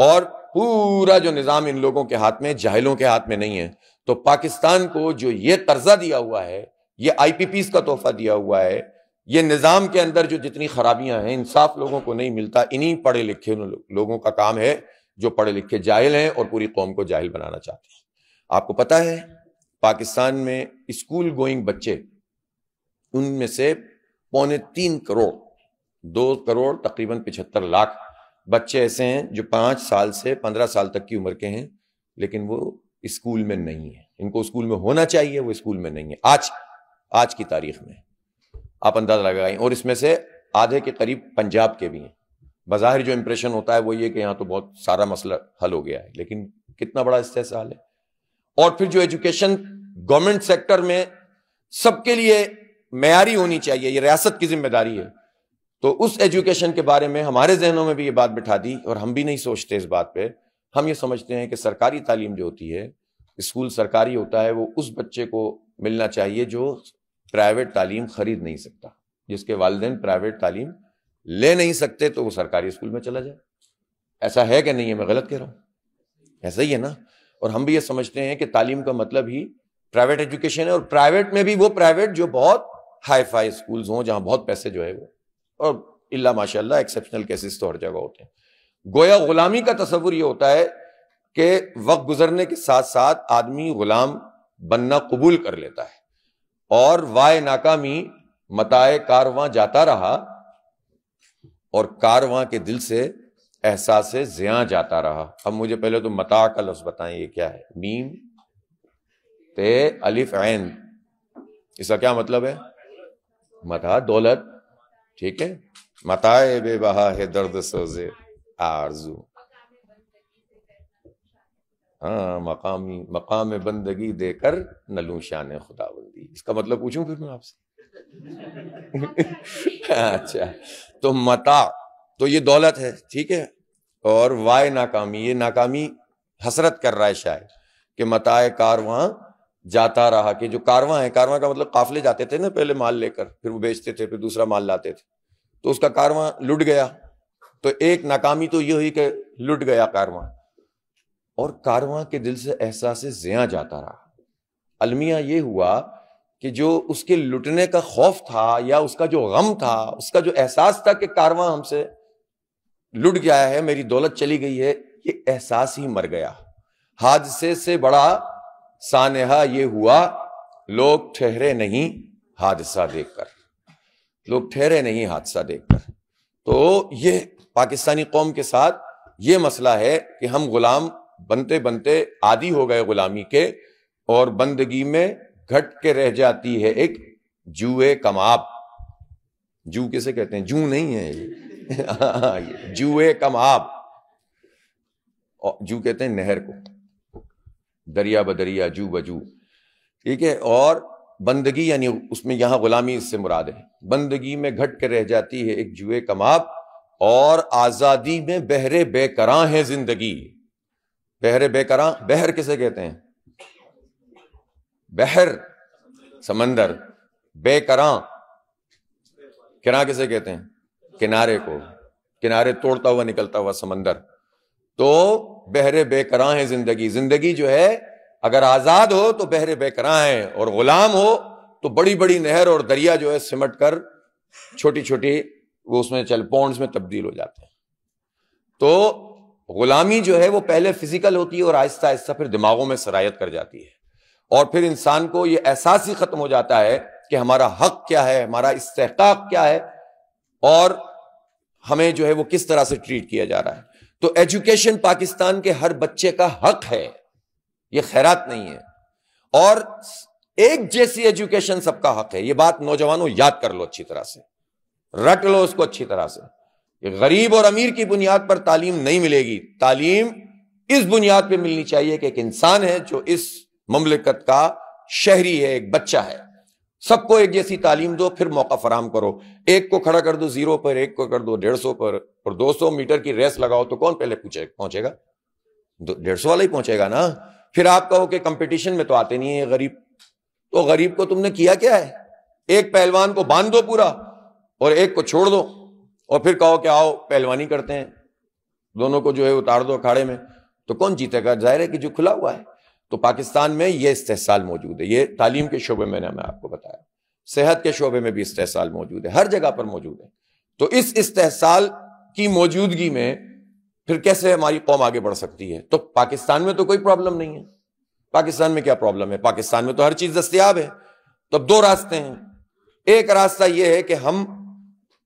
Speaker 1: और पूरा जो निज़ाम इन लोगों के हाथ में जाहिलों के हाथ में नहीं है तो पाकिस्तान को जो ये कर्जा दिया हुआ है ये आई पी पी का तोहफा दिया हुआ है ये निज़ाम के अंदर जो जितनी खराबियां हैं इंसाफ लोगों को नहीं मिलता इन्हीं पढ़े लिखे लोगों का काम है जो पढ़े लिखे जाहिल हैं और पूरी कौम को जाहिल बनाना चाहते हैं आपको पता है पाकिस्तान में स्कूल गोइंग बच्चे उनमें से पौने तीन करोड़ दो करोड़ तकरीबन पिछहत्तर लाख बच्चे ऐसे हैं जो पाँच साल से पंद्रह साल तक की उम्र के हैं लेकिन वो स्कूल में नहीं है इनको स्कूल में होना चाहिए वो स्कूल में नहीं है आज आज की तारीख में आप अंदाज़ा लगाएं और इसमें से आधे के करीब पंजाब के भी हैं बाहिर जो इम्प्रेशन होता है वो ये कि यहाँ तो बहुत सारा मसला हल हो गया है लेकिन कितना बड़ा इस्तेसाल है और फिर जो एजुकेशन गवर्नमेंट सेक्टर में सबके लिए मैारी होनी चाहिए ये रियासत की जिम्मेदारी है तो उस एजुकेशन के बारे में हमारे जहनों में भी ये बात बिठा दी और हम भी नहीं सोचते इस बात पे हम ये समझते हैं कि सरकारी तालीम जो होती है स्कूल सरकारी होता है वो उस बच्चे को मिलना चाहिए जो प्राइवेट तालीम खरीद नहीं सकता जिसके वालदे प्राइवेट तालीम ले नहीं सकते तो वो सरकारी स्कूल में चला जाए ऐसा है कि नहीं है मैं गलत कह रहा हूँ ऐसा ही है ना और हम भी ये समझते हैं कि तालीम का मतलब ही प्राइवेट एजुकेशन है और प्राइवेट में भी वो प्राइवेट जो बहुत हाई फाई स्कूल्स हों जहाँ बहुत पैसे जो है वो और इल्ला माशाल्लाह एक्सेप्शनल केसेस तो हर जगह होते हैं गोया गुलामी का तस्वुर यह होता है कि वक्त गुजरने के साथ साथ आदमी गुलाम बनना कबूल कर लेता है और वाय नाकामी मताए कारवां जाता रहा और कारवां के दिल से एहसास ज्या जाता रहा अब मुझे पहले तो मता का लफ्ज बताएं ये क्या है मीम ते अलिफ ऐन इसका क्या मतलब है मता दौलत ठीक है मताए बेबहा है दर्द सोजे आरजू हाँ मकामी मकाम बंदगी देकर नलू शान खुदाबंदी इसका मतलब पूछूं फिर मैं आपसे अच्छा तो मता तो ये दौलत है ठीक है और वाय नाकामी ये नाकामी हसरत कर रहा है शायद कि मताए कार वहां जाता रहा कि जो कारवा है कारवां का मतलब काफले जाते थे ना पहले माल लेकर फिर वो बेचते थे फिर दूसरा माल लाते थे तो उसका कारवा लुट गया तो एक नाकामी तो ये हुई कि लुट गया कारवा और कारवा के दिल से एहसास जिया जाता रहा अलमिया ये हुआ कि जो उसके लुटने का खौफ था या उसका जो गम था उसका जो एहसास था कि कारवा हमसे लुट गया है मेरी दौलत चली गई है ये एहसास ही मर गया हादसे से बड़ा सानहा ये हुआ लोग ठहरे नहीं हादसा देखकर लोग ठहरे नहीं हादसा देखकर तो ये पाकिस्तानी कौम के साथ ये मसला है कि हम गुलाम बनते बनते आदि हो गए गुलामी के और बंदगी में घट के रह जाती है एक जुए कमाब जू किसे कहते हैं जू नहीं है ये हाँ, जुए कमाब जू कहते हैं नहर को दरिया बदरिया जू बजू ठीक है और बंदगी यानी उसमें यहां गुलामी इससे मुराद है बंदगी में घट के रह जाती है एक जुए कमाब और आज़ादी में बहरे बेकर है जिंदगी बहरे बेकर बहर किसे कहते हैं बहर समंदर बेकरा किरा किसे कहते हैं किनारे को किनारे तोड़ता हुआ निकलता हुआ समंदर तो बहरे बेकरा है जिंदगी जिंदगी जो है अगर आजाद हो तो बहरे बेकरा है और गुलाम हो तो बड़ी बड़ी नहर और दरिया जो है सिमट कर छोटी छोटी वो उसमें चल पॉन्ड्स में तब्दील हो जाते हैं तो गुलामी जो है वो पहले फिजिकल होती है और आहिस्ता आहिस्ता फिर दिमागों में सरायत कर जाती है और फिर इंसान को ये एहसास ही खत्म हो जाता है कि हमारा हक क्या है हमारा इस्तेकाक क्या है और हमें जो है वो किस तरह से ट्रीट किया जा रहा है तो एजुकेशन पाकिस्तान के हर बच्चे का हक है यह खैरात नहीं है और एक जैसी एजुकेशन सबका हक है यह बात नौजवानों याद कर लो अच्छी तरह से रट लो उसको अच्छी तरह से गरीब और अमीर की बुनियाद पर तालीम नहीं मिलेगी तालीम इस बुनियाद पर मिलनी चाहिए कि एक इंसान है जो इस ममलिकत का शहरी है एक बच्चा है सबको एक जैसी तालीम दो फिर मौका फराम करो एक को खड़ा कर दो जीरो पर एक को कर दो डेढ़ सौ पर और दो सौ मीटर की रेस लगाओ तो कौन पहले पूछे पहुंचेगा डेढ़ सौ वाला ही पहुंचेगा ना फिर आप कहो कि कंपटीशन में तो आते नहीं है गरीब तो गरीब को तुमने किया क्या है एक पहलवान को बांध दो पूरा और एक को छोड़ दो और फिर कहो कि आओ पहलवानी करते हैं दोनों को जो है उतार दो अखाड़े में तो कौन जीतेगा जाहिर है कि जो खुला हुआ है तो पाकिस्तान में ये इस्तेसाल मौजूद है ये तालीम के शोबे में मैंने आपको बताया सेहत के शोबे में भी इस्तेसाल मौजूद है हर जगह पर मौजूद है तो इस इस्तेसाल की मौजूदगी में फिर कैसे हमारी कौम आगे बढ़ सकती है तो पाकिस्तान में तो कोई प्रॉब्लम नहीं है पाकिस्तान में क्या प्रॉब्लम है पाकिस्तान में तो हर चीज दस्तियाब है तो अब दो रास्ते हैं एक रास्ता यह है कि हम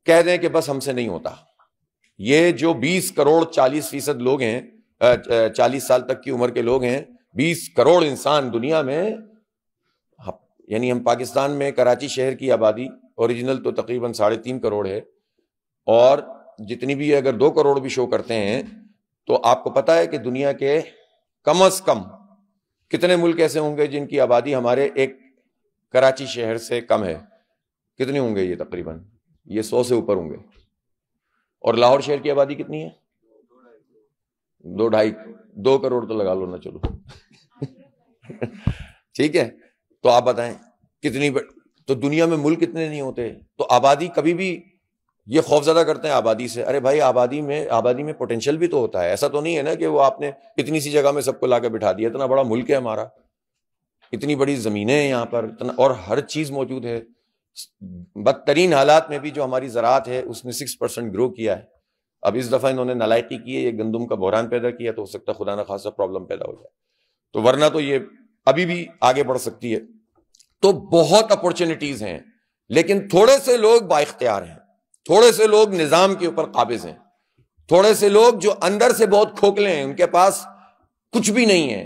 Speaker 1: कह दें कि बस हमसे नहीं होता ये जो 20 करोड़ 40 फीसद लोग हैं 40 साल तक की उम्र के लोग हैं बीस करोड़ इंसान दुनिया में हाँ, यानी हम पाकिस्तान में कराची शहर की आबादी ओरिजिनल तो तकरीबन साढ़े तीन करोड़ है और जितनी भी अगर दो करोड़ भी शो करते हैं तो आपको पता है कि दुनिया के कम अज कम कितने मुल्क ऐसे होंगे जिनकी आबादी हमारे एक कराची शहर से कम है कितने होंगे ये तकरीबन ये सौ से ऊपर होंगे और लाहौर शहर की आबादी कितनी है दो ढाई दो करोड़ तो लगा लो ना चलो ठीक है तो आप बताएं कितनी ब... तो दुनिया में मुल्क कितने नहीं होते तो आबादी कभी भी ये ज्यादा करते हैं आबादी से अरे भाई आबादी में आबादी में पोटेंशियल भी तो होता है ऐसा तो नहीं है ना कि वो आपने इतनी सी जगह में सबको ला बिठा दिया इतना बड़ा मुल्क है हमारा इतनी बड़ी ज़मीनें हैं यहाँ पर इतना और हर चीज़ मौजूद है बदतरीन हालात में भी जो हमारी ज़रात है उसने सिक्स परसेंट ग्रो किया है अब इस दफ़ा इन्होंने नलायकी की है ये गंदम का बहरान पैदा किया तो हो सकता है खुदा न खासा प्रॉब्लम पैदा हो जाए तो वरना तो ये अभी भी आगे बढ़ सकती है तो बहुत अपॉर्चुनिटीज हैं लेकिन थोड़े से लोग बाख्तियार हैं थोड़े से लोग निज़ाम के ऊपर काबिज हैं थोड़े से लोग जो अंदर से बहुत खोखले हैं उनके पास कुछ भी नहीं है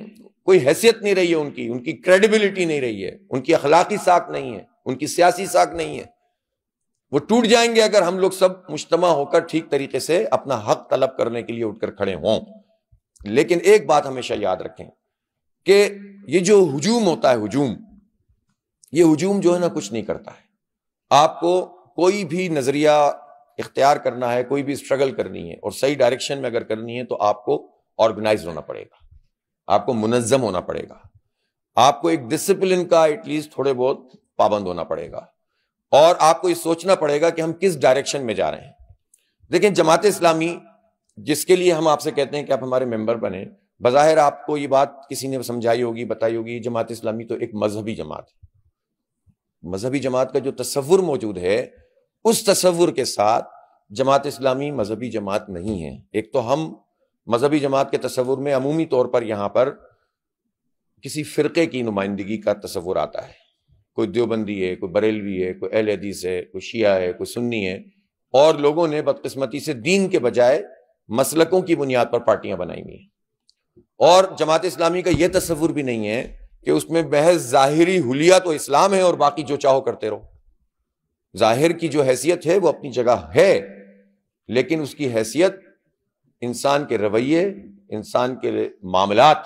Speaker 1: कोई हैसियत नहीं रही है उनकी उनकी क्रेडिबिलिटी नहीं रही है उनकी अखलाकी साख नहीं है उनकी सियासी साख नहीं है वो टूट जाएंगे अगर हम लोग सब मुश्तमा होकर ठीक तरीके से अपना हक तलब करने के लिए उठकर खड़े हों लेकिन एक बात हमेशा याद रखें कि ये जो हजूम होता है हजूम ये हजूम जो है ना कुछ नहीं करता है आपको कोई भी नज़रिया इख्तियार करना है कोई भी स्ट्रगल करनी है और सही डायरेक्शन में अगर करनी है तो आपको ऑर्गेनाइज होना पड़ेगा आपको मुनज़म होना पड़ेगा आपको एक डिसिप्लिन का एटलीस्ट थोड़े बहुत पाबंद होना पड़ेगा और आपको ये सोचना पड़ेगा कि हम किस डायरेक्शन में जा रहे हैं देखें जमात इस्लामी जिसके लिए हम आपसे कहते हैं कि आप हमारे मेंबर बने बज़ाहिर आपको ये बात किसी ने समझाई होगी बताई होगी जमात इस्लामी तो एक मजहबी जमात है मजहबी जमात का जो तस्वुर मौजूद है उस तस्वुर के साथ जमात इस्लामी मजहबी जमात नहीं है एक तो हम मजहबी जमात के तस्वुर में अमूमी तौर पर यहां पर किसी फ़िरके की नुमाइंदगी का तस्वुर आता है कोई देवबंदी है कोई बरेलवी है कोई अहल हदीस है कोई शिया है कोई सुन्नी है और लोगों ने बदकस्मती से दीन के बजाय मसलकों की बुनियाद पर पार्टियां बनाई हुई हैं और जमात इस्लामी का यह तस्वुर भी नहीं है कि उसमें बहस ज़ाहरी हुलिया तो इस्लाम है और बाकी जो चाहो करते रहो ज़ाहिर की जो हैसियत है वो अपनी जगह है लेकिन उसकी हैसियत इंसान के रवैये इंसान के मामलात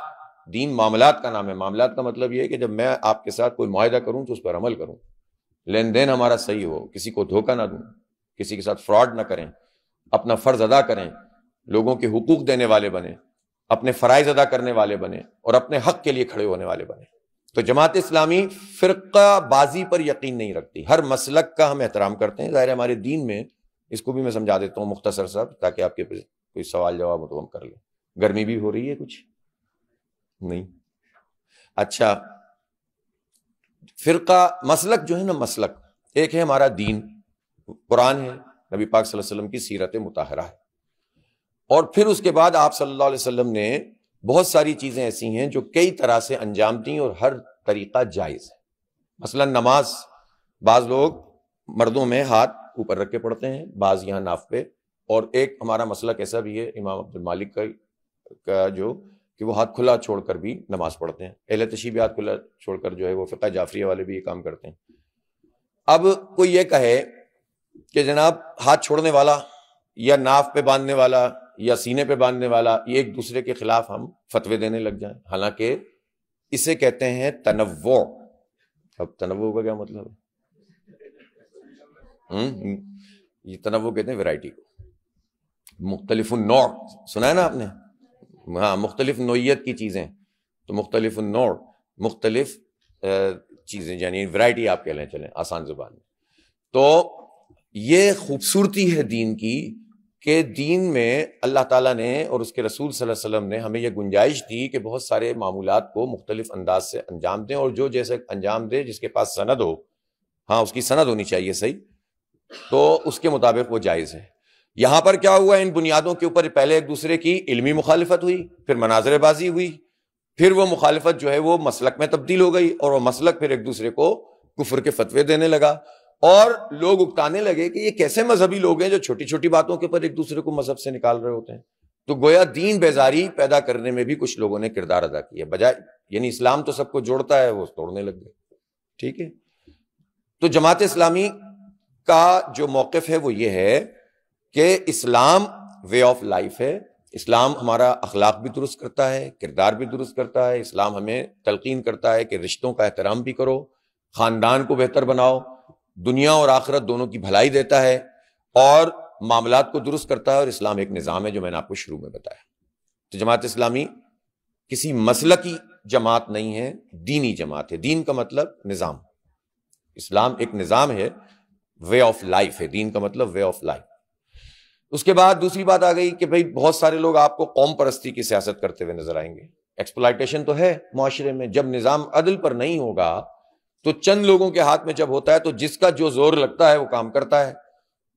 Speaker 1: दीन मामलात का नाम है मामलात का मतलब यह है कि जब मैं आपके साथ कोई माहिदा करूं तो उस पर अमल करूं लेन देन हमारा सही हो किसी को धोखा ना दूं किसी के साथ फ्रॉड ना करें अपना फ़र्ज़ अदा करें लोगों के हकूक़ देने वाले बने अपने फराइज अदा करने वाले बने और अपने हक के लिए खड़े होने वाले बने तो जमात इस्लामी फ़िरका बाजी पर यकीन नहीं रखती हर मसलक का हम एहतराम करते हैं ज़ाहिर हमारे दीन में इसको भी मैं समझा देता हूँ मुख्तसर साहब ताकि आपके कोई सवाल जवाब हो तो हम कर लें गर्मी भी हो रही है कुछ नहीं अच्छा फ़िरका मसलक जो है ना मसलक एक है हमारा दीन कुरान है नबी पाक वसल्लम की सीरत मुताहरा है और फिर उसके बाद आप सल्लल्लाहु अलैहि वसल्लम ने बहुत सारी चीज़ें ऐसी हैं जो कई तरह से अंजाम दी और हर तरीका जायज़ है मसला नमाज बाज़ लोग मर्दों में हाथ ऊपर रख के पढ़ते हैं बाज़ यहाँ नाफ पे और एक हमारा मसला कैसा भी है इमाम अब्दुल मालिक का, का जो कि वो हाथ खुला छोड़कर भी नमाज पढ़ते हैं अहल तशी भी हाथ खुला छोड़कर जो है वो फ़िका जाफरिया वाले भी ये काम करते हैं अब कोई ये कहे कि जनाब हाथ छोड़ने वाला या नाफ पे बांधने वाला या सीने पे बांधने वाला ये एक दूसरे के खिलाफ हम फतवे देने लग जाए हालांकि इसे कहते हैं तनवो अब तनवो का क्या मतलब है हम्म, हम्म। ये तनवो कहते हैं वैरायटी को मुख्तलिफ नौ सुना है ना आपने हाँ मुख्तलिफ नोयत की चीज़ें तो मुख्तलिफ नौ मुख्तलिफ चीज़ें यानी वैरायटी आप कह लें चलें आसान जुबान में तो ये खूबसूरती है दीन की कि दीन में अल्लाह ताला ने और उसके रसूल सल्लल्लाहु अलैहि वसल्लम ने हमें यह गुंजाइश दी कि बहुत सारे मामूलत को मुख्तलिफ अंदाज से अंजाम दें और जो जैसे अंजाम दे जिसके पास सनद हो हाँ उसकी सनद होनी चाहिए सही तो उसके मुताबिक वो जायज़ है यहाँ पर क्या हुआ इन बुनियादों के ऊपर पहले एक दूसरे की इलमी मुखालफत हुई फिर मनाजरेबाजी हुई फिर वो मुखालफत जो है वो मसलक में तब्दील हो गई और वह मसलक फिर एक दूसरे को कुफर के फतवे देने लगा और लोग उकताने लगे कि ये कैसे मजहबी लोग हैं जो छोटी छोटी बातों के ऊपर एक दूसरे को मजहब से निकाल रहे होते हैं तो गोया दीन बेजारी पैदा करने में भी कुछ लोगों ने किरदार अदा किया बजाय यानी इस्लाम तो सबको जोड़ता है वो तोड़ने लग गए ठीक है तो जमात इस्लामी का जो मौकफ है वो ये है कि इस्लाम वे ऑफ लाइफ है इस्लाम हमारा अखलाक भी दुरुस्त करता है किरदार भी दुरुस्त करता है इस्लाम हमें तलकिन करता है कि रिश्तों का एहतराम भी करो ख़ानदान को बेहतर बनाओ दुनिया और आखरत दोनों की भलाई देता है और मामला को दुरुस्त करता है और इस्लाम एक निज़ाम है जो मैंने आपको शुरू में बताया तो जमात इस्लामी किसी मसल की जमात नहीं है दीनी जमात है दीन का मतलब निज़ाम इस्लाम एक निज़ाम है वे ऑफ लाइफ है दीन का मतलब वे ऑफ लाइफ उसके बाद दूसरी बात आ गई कि भाई बहुत सारे लोग आपको कौम परस्ती की सियासत करते हुए नजर आएंगे एक्सप्लाइटेशन तो है माशरे में जब निज़ाम अदल पर नहीं होगा तो चंद लोगों के हाथ में जब होता है तो जिसका जो जोर लगता है वो काम करता है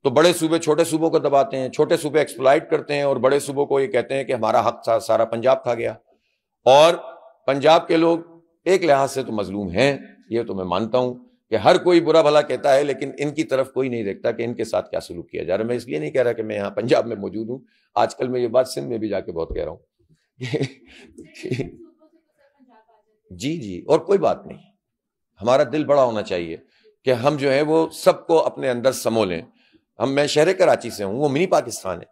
Speaker 1: तो बड़े सूबे छोटे सूबों को दबाते हैं छोटे सूबे एक्सप्लाइट करते हैं और बड़े सूबों को ये कहते हैं कि हमारा हक था सारा पंजाब खा गया और पंजाब के लोग एक लिहाज से तो मजलूम हैं ये तो मैं मानता हूं कि हर कोई बुरा भला कहता है लेकिन इनकी तरफ कोई नहीं देखता कि इनके साथ क्या सलूक किया जा रहा है मैं इसलिए नहीं कह रहा कि मैं यहाँ पंजाब में मौजूद हूँ आजकल मैं ये बात सिंध में भी जाके बहुत कह रहा हूँ जी जी और कोई बात नहीं हमारा दिल बड़ा होना चाहिए कि हम जो है वो सबको अपने अंदर समो लें हम मैं शहर कराची से हूँ वो मिनी पाकिस्तान है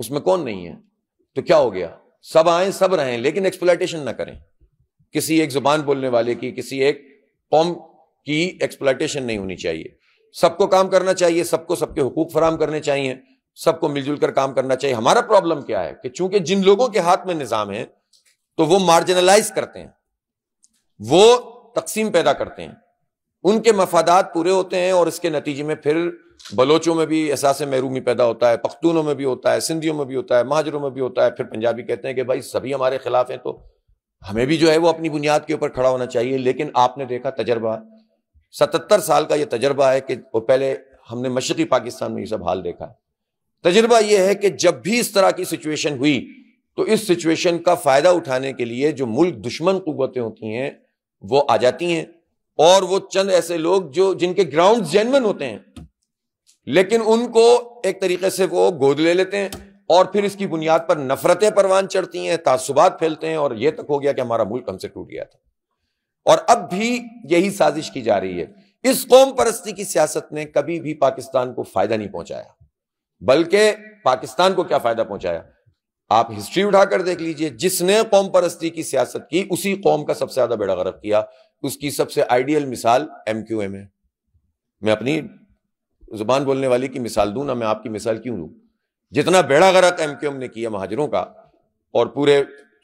Speaker 1: उसमें कौन नहीं है तो क्या हो गया सब आए सब रहें लेकिन एक्सप्लाइटेशन ना करें किसी एक जुबान बोलने वाले की किसी एक कौम की एक्सप्लाइटेशन नहीं होनी चाहिए सबको काम करना चाहिए सबको सबके हकूक फराम करने चाहिए सबको मिलजुल कर काम करना चाहिए हमारा प्रॉब्लम क्या है कि चूंकि जिन लोगों के हाथ में निज़ाम है तो वो मार्जिनलाइज करते हैं वो तकसीम पैदा करते हैं उनके मफादात पूरे होते हैं और इसके नतीजे में फिर बलोचों में भी एहसास महरूमी पैदा होता है पख्तूनों में भी होता है सिंधियों में भी होता है महाजरों में भी होता है फिर पंजाबी कहते हैं कि भाई सभी हमारे खिलाफ हैं तो हमें भी जो है वो अपनी बुनियाद के ऊपर खड़ा होना चाहिए लेकिन आपने देखा तजर्बा सतहत्तर साल का ये तजर्बा है कि वो पहले हमने मशरक़ी पाकिस्तान में ये सब हाल देखा है तजर्बा यह है कि जब भी इस तरह की सिचुएशन हुई तो इस सिचुएशन का फ़ायदा उठाने के लिए जो मुल्क दुश्मन कुतें होती हैं वो आ जाती हैं और वो चंद ऐसे लोग जो जिनके ग्राउंड जेनवन होते हैं लेकिन उनको एक तरीके से वो गोद ले लेते हैं और फिर इसकी बुनियाद पर नफरतें परवान चढ़ती हैं तासुबात फैलते हैं और यह तक हो गया कि हमारा मुल्क हमसे टूट गया था और अब भी यही साजिश की जा रही है इस कौम परस्ती की सियासत ने कभी भी पाकिस्तान को फायदा नहीं पहुंचाया बल्कि पाकिस्तान को क्या फायदा पहुंचाया आप हिस्ट्री उठाकर देख लीजिए जिसने कौम परस्ती की सियासत की उसी कौम का सबसे ज्यादा बेड़ा गर्क किया उसकी सबसे आइडियल मिसाल एम क्यू एम है मैं अपनी जुबान बोलने वाली की मिसाल दूं ना मैं आपकी मिसाल क्यों दूं जितना बेड़ा गर्क एम क्यू एम ने किया महाजरों का और पूरे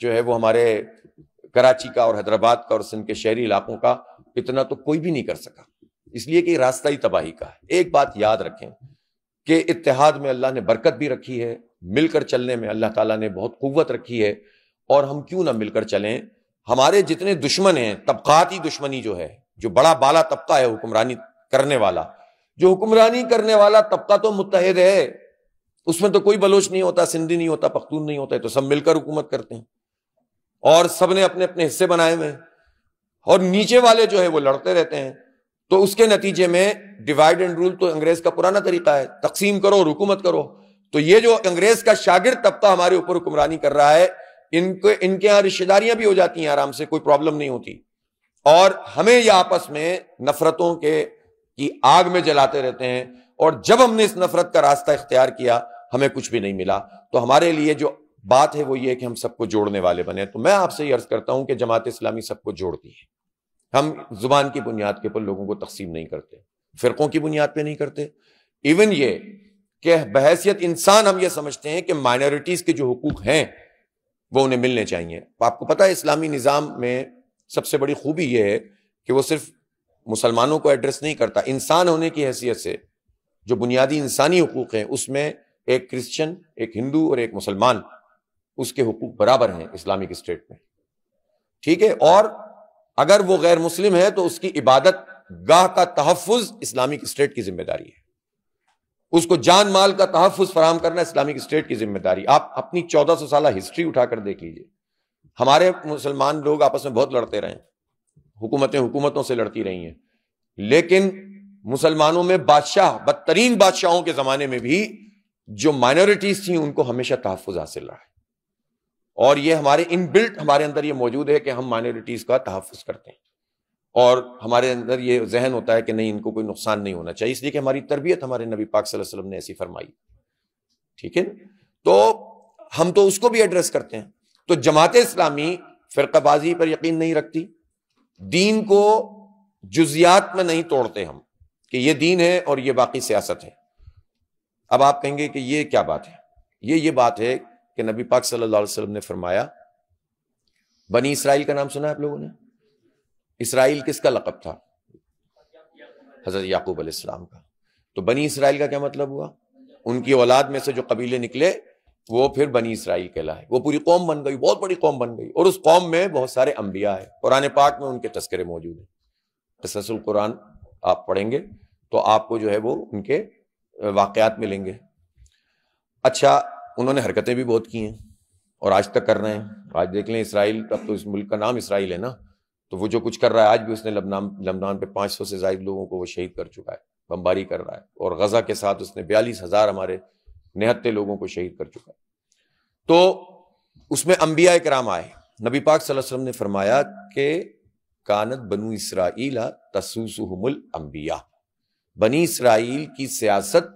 Speaker 1: जो है वो हमारे कराची का और हैदराबाद का और सिंध के शहरी इलाकों का इतना तो कोई भी नहीं कर सका इसलिए कि रास्ता ही तबाही का है एक बात याद रखें कि इतिहाद में अल्लाह ने बरकत भी रखी है मिलकर चलने में अल्लाह ताला ने बहुत कुवत रखी है और हम क्यों ना मिलकर चलें हमारे जितने दुश्मन हैं तबकाती दुश्मनी जो है जो बड़ा बाला तबका है हुक्मरानी करने वाला जो हुक्मरानी करने वाला तबका तो मुतहद है उसमें तो कोई बलोच नहीं होता सिंधी नहीं होता पख्तून नहीं होता तो सब मिलकर हुकूमत करते हैं और सब ने अपने अपने हिस्से बनाए हुए हैं और नीचे वाले जो है वो लड़ते रहते हैं तो उसके नतीजे में डिवाइड एंड रूल तो अंग्रेज का पुराना तरीका है तकसीम करो और हुकूमत करो तो ये जो अंग्रेज का शागिर तबका हमारे ऊपर हुक्मरानी कर रहा है इनके इनके यहां रिश्तेदारियां भी हो जाती हैं आराम से कोई प्रॉब्लम नहीं होती और हमें यह आपस में नफरतों के की आग में जलाते रहते हैं और जब हमने इस नफरत का रास्ता इख्तियार किया हमें कुछ भी नहीं मिला तो हमारे लिए जो बात है वो ये कि हम सबको जोड़ने वाले बने तो मैं आपसे ये अर्ज करता हूं कि जमात इस्लामी सबको जोड़ती है हम जुबान की बुनियाद के ऊपर लोगों को तकसीम नहीं करते फिरकों की बुनियाद पर नहीं करते इवन ये कि बहसीत इंसान हम यह समझते हैं कि माइनॉरिटीज़ के जो हकूक़ हैं वो उन्हें मिलने चाहिए तो आपको पता है इस्लामी निज़ाम में सबसे बड़ी खूबी यह है कि वो सिर्फ मुसलमानों को एड्रेस नहीं करता इंसान होने की हैसियत से जो बुनियादी इंसानी हकूक़ हैं उसमें एक क्रिश्चन एक हिंदू और एक मुसलमान उसके हकूक बराबर हैं इस्लामिक स्टेट में ठीक है और अगर वो गैर मुस्लिम है तो उसकी इबादत गाह का तहफ़ इस्लामिक स्टेट की जिम्मेदारी है उसको जान माल का तहफ़ फराम करना इस्लामिक स्टेट की जिम्मेदारी आप अपनी चौदह सौ साल हिस्ट्री उठाकर देख लीजिए हमारे मुसलमान लोग आपस में बहुत लड़ते रहे हुकूमतें हुकूमतों से लड़ती रही हैं लेकिन मुसलमानों में बादशाह बदतरीन बादशाहों के ज़माने में भी जो माइनॉरिटीज़ थी उनको हमेशा तहफ़ हासिल रहा है और ये हमारे इनबिल्ट हमारे अंदर ये मौजूद है कि हम माइनॉरिटीज़ का तहफ़ करते हैं और हमारे अंदर ये जहन होता है कि नहीं इनको कोई नुकसान नहीं होना चाहिए इसलिए कि हमारी तरबियत हमारे नबी पाक सल्लल्लाहु अलैहि वसल्लम ने ऐसी फरमाई ठीक है तो हम तो उसको भी एड्रेस करते हैं तो जमात इस्लामी फ़िरकाबाजी पर यकीन नहीं रखती दीन को जुजियात में नहीं तोड़ते हम कि ये दीन है और ये बाकी सियासत है अब आप कहेंगे कि ये क्या बात है ये ये बात है कि नबी पाक सल्लल्लाहु अलैहि वसल्लम ने फरमाया बनी इसराइल का नाम सुना है आप लोगों ने इसराइल किसका लकब था हजरत याकूब अलैहिस्सलाम का तो बनी इसराइल का क्या मतलब हुआ उनकी औलाद में से जो कबीले निकले वो फिर बनी इसराइल कहलाए वो पूरी कौम बन गई बहुत बड़ी कौम बन गई और उस कौम में बहुत सारे अंबिया है कुरान पाक में उनके तस्करे मौजूद हैं कससल कुरान आप पढ़ेंगे तो आपको जो है वो उनके वाकयात मिलेंगे अच्छा उन्होंने हरकतें भी बहुत की हैं और आज तक कर रहे हैं आज देख लें इसराइल अब तो इस मुल्क का नाम इसराइल है ना तो वो जो कुछ कर रहा है आज भी उसने लबनान लबनान पे 500 से जायद लोगों को वो शहीद कर चुका है बमबारी कर रहा है और गजा के साथ उसने बयालीस हज़ार हमारे निहत्ते लोगों को शहीद कर चुका है तो उसमें अम्बिया कराम आए नबी पाक वसल्लम ने फरमाया कि कानत बनु इसराइला तसूसुहमुल अम्बिया बनी इसराइल की सियासत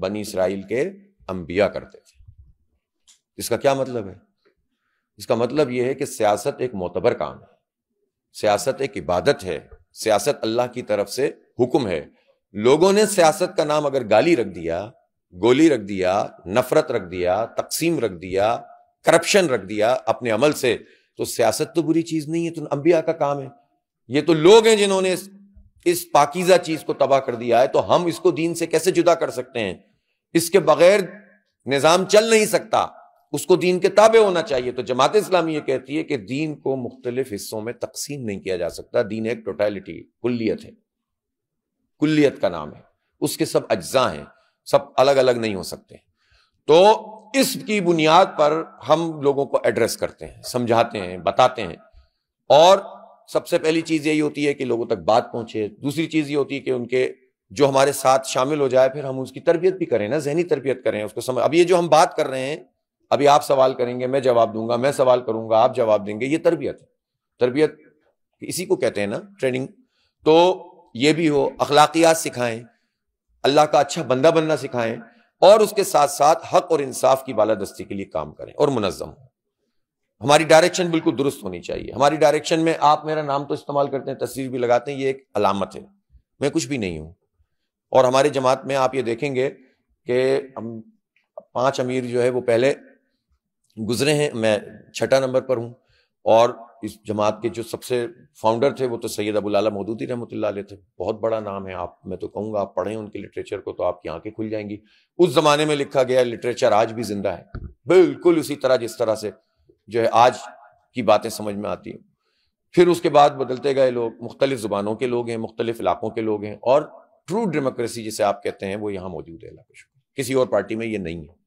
Speaker 1: बनी इसराइल के अम्बिया करते थे इसका क्या मतलब है इसका मतलब यह है कि सियासत एक मोतबर काम है सियासत एक इबादत है सियासत अल्लाह की तरफ से हुक्म है लोगों ने सियासत का नाम अगर गाली रख दिया गोली रख दिया नफरत रख दिया तकसीम रख दिया करप्शन रख दिया अपने अमल से तो सियासत तो बुरी चीज नहीं है तो अंबिया का काम है ये तो लोग हैं जिन्होंने इस, इस पाकिजा चीज को तबाह कर दिया है तो हम इसको दीन से कैसे जुदा कर सकते हैं इसके बगैर निज़ाम चल नहीं सकता उसको दीन के ताबे होना चाहिए तो जमात इस्लामी ये कहती है कि दीन को मुख्तलिफ हिस्सों में तकसीम नहीं किया जा सकता दीन एक टोटैलिटी कुल्लियत है कुल्लियत का नाम है उसके सब अज्जा हैं सब अलग अलग नहीं हो सकते तो इसकी बुनियाद पर हम लोगों को एड्रेस करते हैं समझाते हैं बताते हैं और सबसे पहली चीज़ यही होती है कि लोगों तक बात पहुंचे दूसरी चीज़ ये होती है कि उनके जो हमारे साथ शामिल हो जाए फिर हम उसकी तरबियत भी करें ना जहनी तरबियत करें उसको समझ अब ये जो हम बात कर रहे हैं अभी आप सवाल करेंगे मैं जवाब दूंगा मैं सवाल करूंगा आप जवाब देंगे ये तरबियत है तरबियत इसी को कहते हैं ना ट्रेनिंग तो ये भी हो अखलाकियात सिखाएं अल्लाह का अच्छा बंदा बनना सिखाएं और उसके साथ साथ हक और इंसाफ की बालादस्ती के लिए काम करें और मुनज़म हो हमारी डायरेक्शन बिल्कुल दुरुस्त होनी चाहिए हमारी डायरेक्शन में आप मेरा नाम तो इस्तेमाल करते हैं तस्वीर भी लगाते हैं ये एक अलामत है मैं कुछ भी नहीं हूं और हमारे जमात में आप ये देखेंगे कि हम पांच अमीर जो है वो पहले गुजरे हैं मैं छठा नंबर पर हूँ और इस जमात के जो सबसे फाउंडर थे वो तो सैयद अबुल मदूदी रहमत थे बहुत बड़ा नाम है आप मैं तो कहूँगा आप पढ़ें उनके लिटरेचर को तो आपकी आंखें खुल जाएंगी उस ज़माने में लिखा गया लिटरेचर आज भी जिंदा है बिल्कुल उसी तरह जिस तरह से जो है आज की बातें समझ में आती हैं फिर उसके बाद बदलते गए लोग मुख्तलिफ ज़ुबानों के लोग हैं मुख्तलिफ इलाकों के लोग हैं और ट्रू डेमोक्रेसी जिसे आप कहते हैं वो यहाँ मौजूद है किसी और पार्टी में ये नहीं है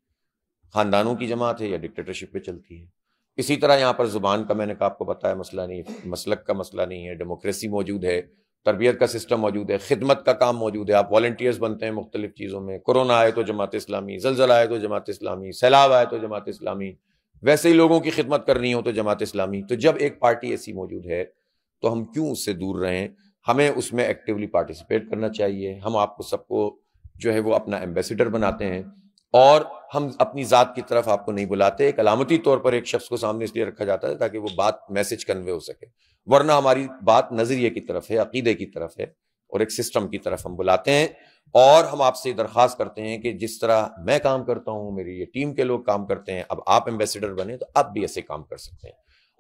Speaker 1: ख़ानदानों की जमात है या डिक्टेटरशिप पे चलती है इसी तरह यहाँ पर ज़ुबान का मैंने कहा आपको बताया मसला नहीं मसलक का मसला नहीं है डेमोक्रेसी मौजूद है तरबियत का सिस्टम मौजूद है खिदमत का काम मौजूद है आप वॉल्टियर्स बनते हैं मुख्तलिफ चीज़ों में कोरोना आए तो जमात इस्लामी जलजला आए तो जमात इस्लामी सैलाब आए तो जमात इस्लामी वैसे ही लोगों की खिदमत करनी हो तो जमात इस्लामी तो जब एक पार्टी ऐसी मौजूद है तो हम क्यों उससे दूर रहें हमें उसमें एक्टिवली पार्टिसिपेट करना चाहिए हम आपको सबको जो है वो अपना एम्बेसडर बनाते हैं और हम अपनी ज़ात की तरफ आपको नहीं बुलाते एक अलामती तौर पर एक शख्स को सामने इसलिए रखा जाता है ताकि वो बात मैसेज कन्वे हो सके वरना हमारी बात नज़रिए की तरफ है अकीदे की तरफ है और एक सिस्टम की तरफ हम बुलाते हैं और हम आपसे दरख्वास्त करते हैं कि जिस तरह मैं काम करता हूँ मेरी ये टीम के लोग काम करते हैं अब आप एम्बेसडर बने तो आप भी ऐसे काम कर सकते हैं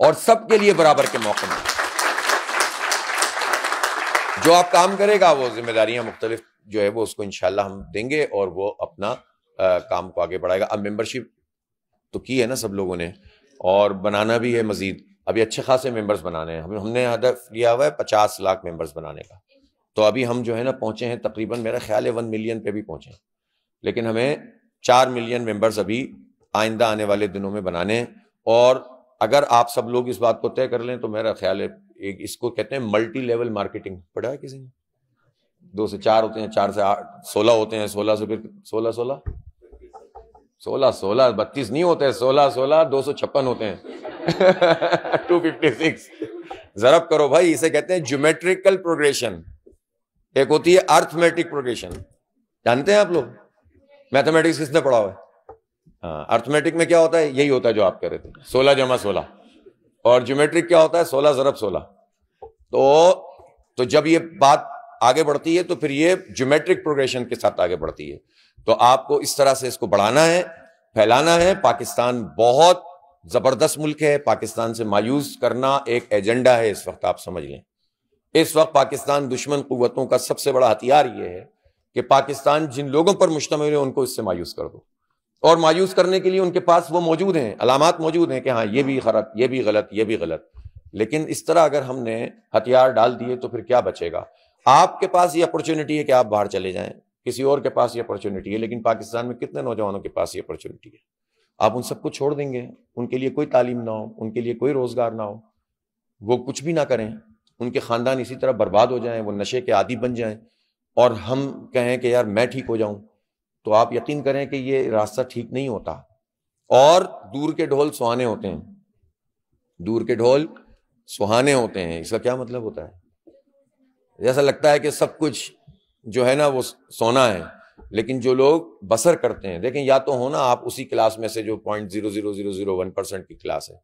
Speaker 1: और सबके लिए बराबर के मौके मिले जो आप काम करेगा वो जिम्मेदारियां मुख्तलिफ जो है वो उसको इनशाला हम देंगे और वो अपना आ, काम को आगे बढ़ाएगा अब मेंबरशिप तो की है ना सब लोगों ने और बनाना भी है मजीद अभी अच्छे खासे मेंबर्स बनाने हैं हमें हमने हदफ लिया हुआ है पचास लाख मेंबर्स बनाने का तो अभी हम जो है ना पहुंचे हैं तकरीबन मेरा ख्याल है वन मिलियन पे भी पहुंचे हैं लेकिन हमें चार मिलियन मेंबर्स अभी आइंदा आने वाले दिनों में बनाने हैं और अगर आप सब लोग इस बात को तय कर लें तो मेरा ख्याल है इसको कहते हैं मल्टी लेवल मार्केटिंग पढ़ा है किसी ने दो से चार होते हैं चार से आठ सोलह होते हैं सोलह से फिर सोलह सोलह सोलह सोलह बत्तीस नहीं होते सोलह सोलह दो सौ छप्पन होते हैं टू फिफ्टी सिक्स जरब करो भाई इसे कहते हैं ज्योमेट्रिकल प्रोग्रेशन एक होती है अर्थमेटिक प्रोग्रेशन जानते हैं आप लोग मैथमेटिक्स किसने पढ़ा हुआ है अर्थमेटिक हाँ, में क्या होता है यही होता है जो आप कह रहे थे सोलह जमा सोलह और ज्योमेट्रिक क्या होता है सोलह जरब सोलह तो तो जब ये बात आगे बढ़ती है तो फिर ये ज्योमेट्रिक प्रोग्रेशन के साथ आगे बढ़ती है तो आपको इस तरह से इसको बढ़ाना है फैलाना है पाकिस्तान बहुत जबरदस्त मुल्क है पाकिस्तान से मायूस करना एक एजेंडा है इस वक्त आप समझ लें इस वक्त पाकिस्तान दुश्मन कुवतों का सबसे बड़ा हथियार ये है कि पाकिस्तान जिन लोगों पर मुश्तमिल है उनको इससे मायूस कर दो और मायूस करने के लिए उनके पास वो मौजूद हैं अलामत मौजूद हैं कि हाँ ये भी खरत ये भी गलत ये भी गलत लेकिन इस तरह अगर हमने हथियार डाल दिए तो फिर क्या बचेगा आपके पास ये अपॉर्चुनिटी है कि आप बाहर चले जाएं किसी और के पास ये अपॉर्चुनिटी है लेकिन पाकिस्तान में कितने नौजवानों के पास ये अपॉर्चुनिटी है आप उन सबको छोड़ देंगे उनके लिए कोई तालीम ना हो उनके लिए कोई रोज़गार ना हो वो कुछ भी ना करें उनके ख़ानदान इसी तरह बर्बाद हो जाएं वो नशे के आदि बन जाएं और हम कहें कि यार मैं ठीक हो जाऊं तो आप यकीन करें कि ये रास्ता ठीक नहीं होता और दूर के ढोल सुहाने होते हैं दूर के ढोल सुहाने होते हैं इसका क्या मतलब होता है जैसा लगता है कि सब कुछ जो है ना वो सोना है लेकिन जो लोग बसर करते हैं देखें या तो हो ना आप उसी क्लास में से जो point zero zero zero zero one percent की क्लास है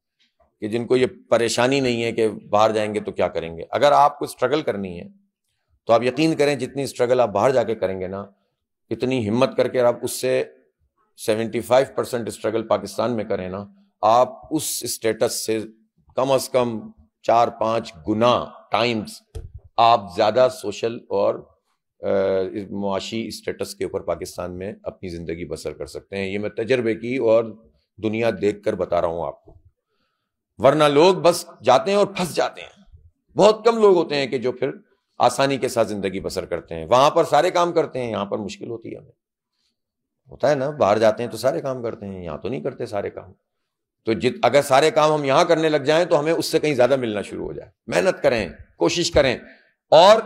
Speaker 1: कि जिनको ये परेशानी नहीं है कि बाहर जाएंगे तो क्या करेंगे अगर आपको स्ट्रगल करनी है तो आप यकीन करें जितनी स्ट्रगल आप बाहर जाके करेंगे ना इतनी हिम्मत करके आप उससे फाइव परसेंट स्ट्रगल पाकिस्तान में करें ना आप उस स्टेटस से कम अज कम चार पांच गुना टाइम्स आप ज़्यादा सोशल और मुआशी स्टेटस के ऊपर पाकिस्तान में अपनी ज़िंदगी बसर कर सकते हैं ये मैं तजर्बे की और दुनिया देख कर बता रहा हूं आपको वरना लोग बस जाते हैं और फंस जाते हैं बहुत कम लोग होते हैं कि जो फिर आसानी के साथ ज़िंदगी बसर करते हैं वहां पर सारे काम करते हैं यहां पर मुश्किल होती है हमें होता है ना बाहर जाते हैं तो सारे काम करते हैं यहां तो नहीं करते सारे काम तो जित अगर सारे काम हम यहां करने लग जाएं तो हमें उससे कहीं ज़्यादा मिलना शुरू हो जाए मेहनत करें कोशिश करें और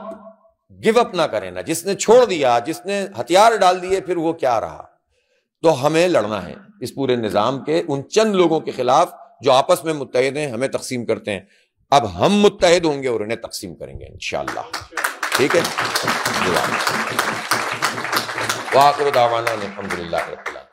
Speaker 1: गिव अप ना करें ना जिसने छोड़ दिया जिसने हथियार डाल दिए फिर वो क्या रहा तो हमें लड़ना है इस पूरे निज़ाम के उन चंद लोगों के खिलाफ जो आपस में मुतहद हैं हमें तकसीम करते हैं अब हम मुतहद होंगे और उन्हें तकसीम करेंगे इन ठीक है वाकर दावाना अलहमदिल्ला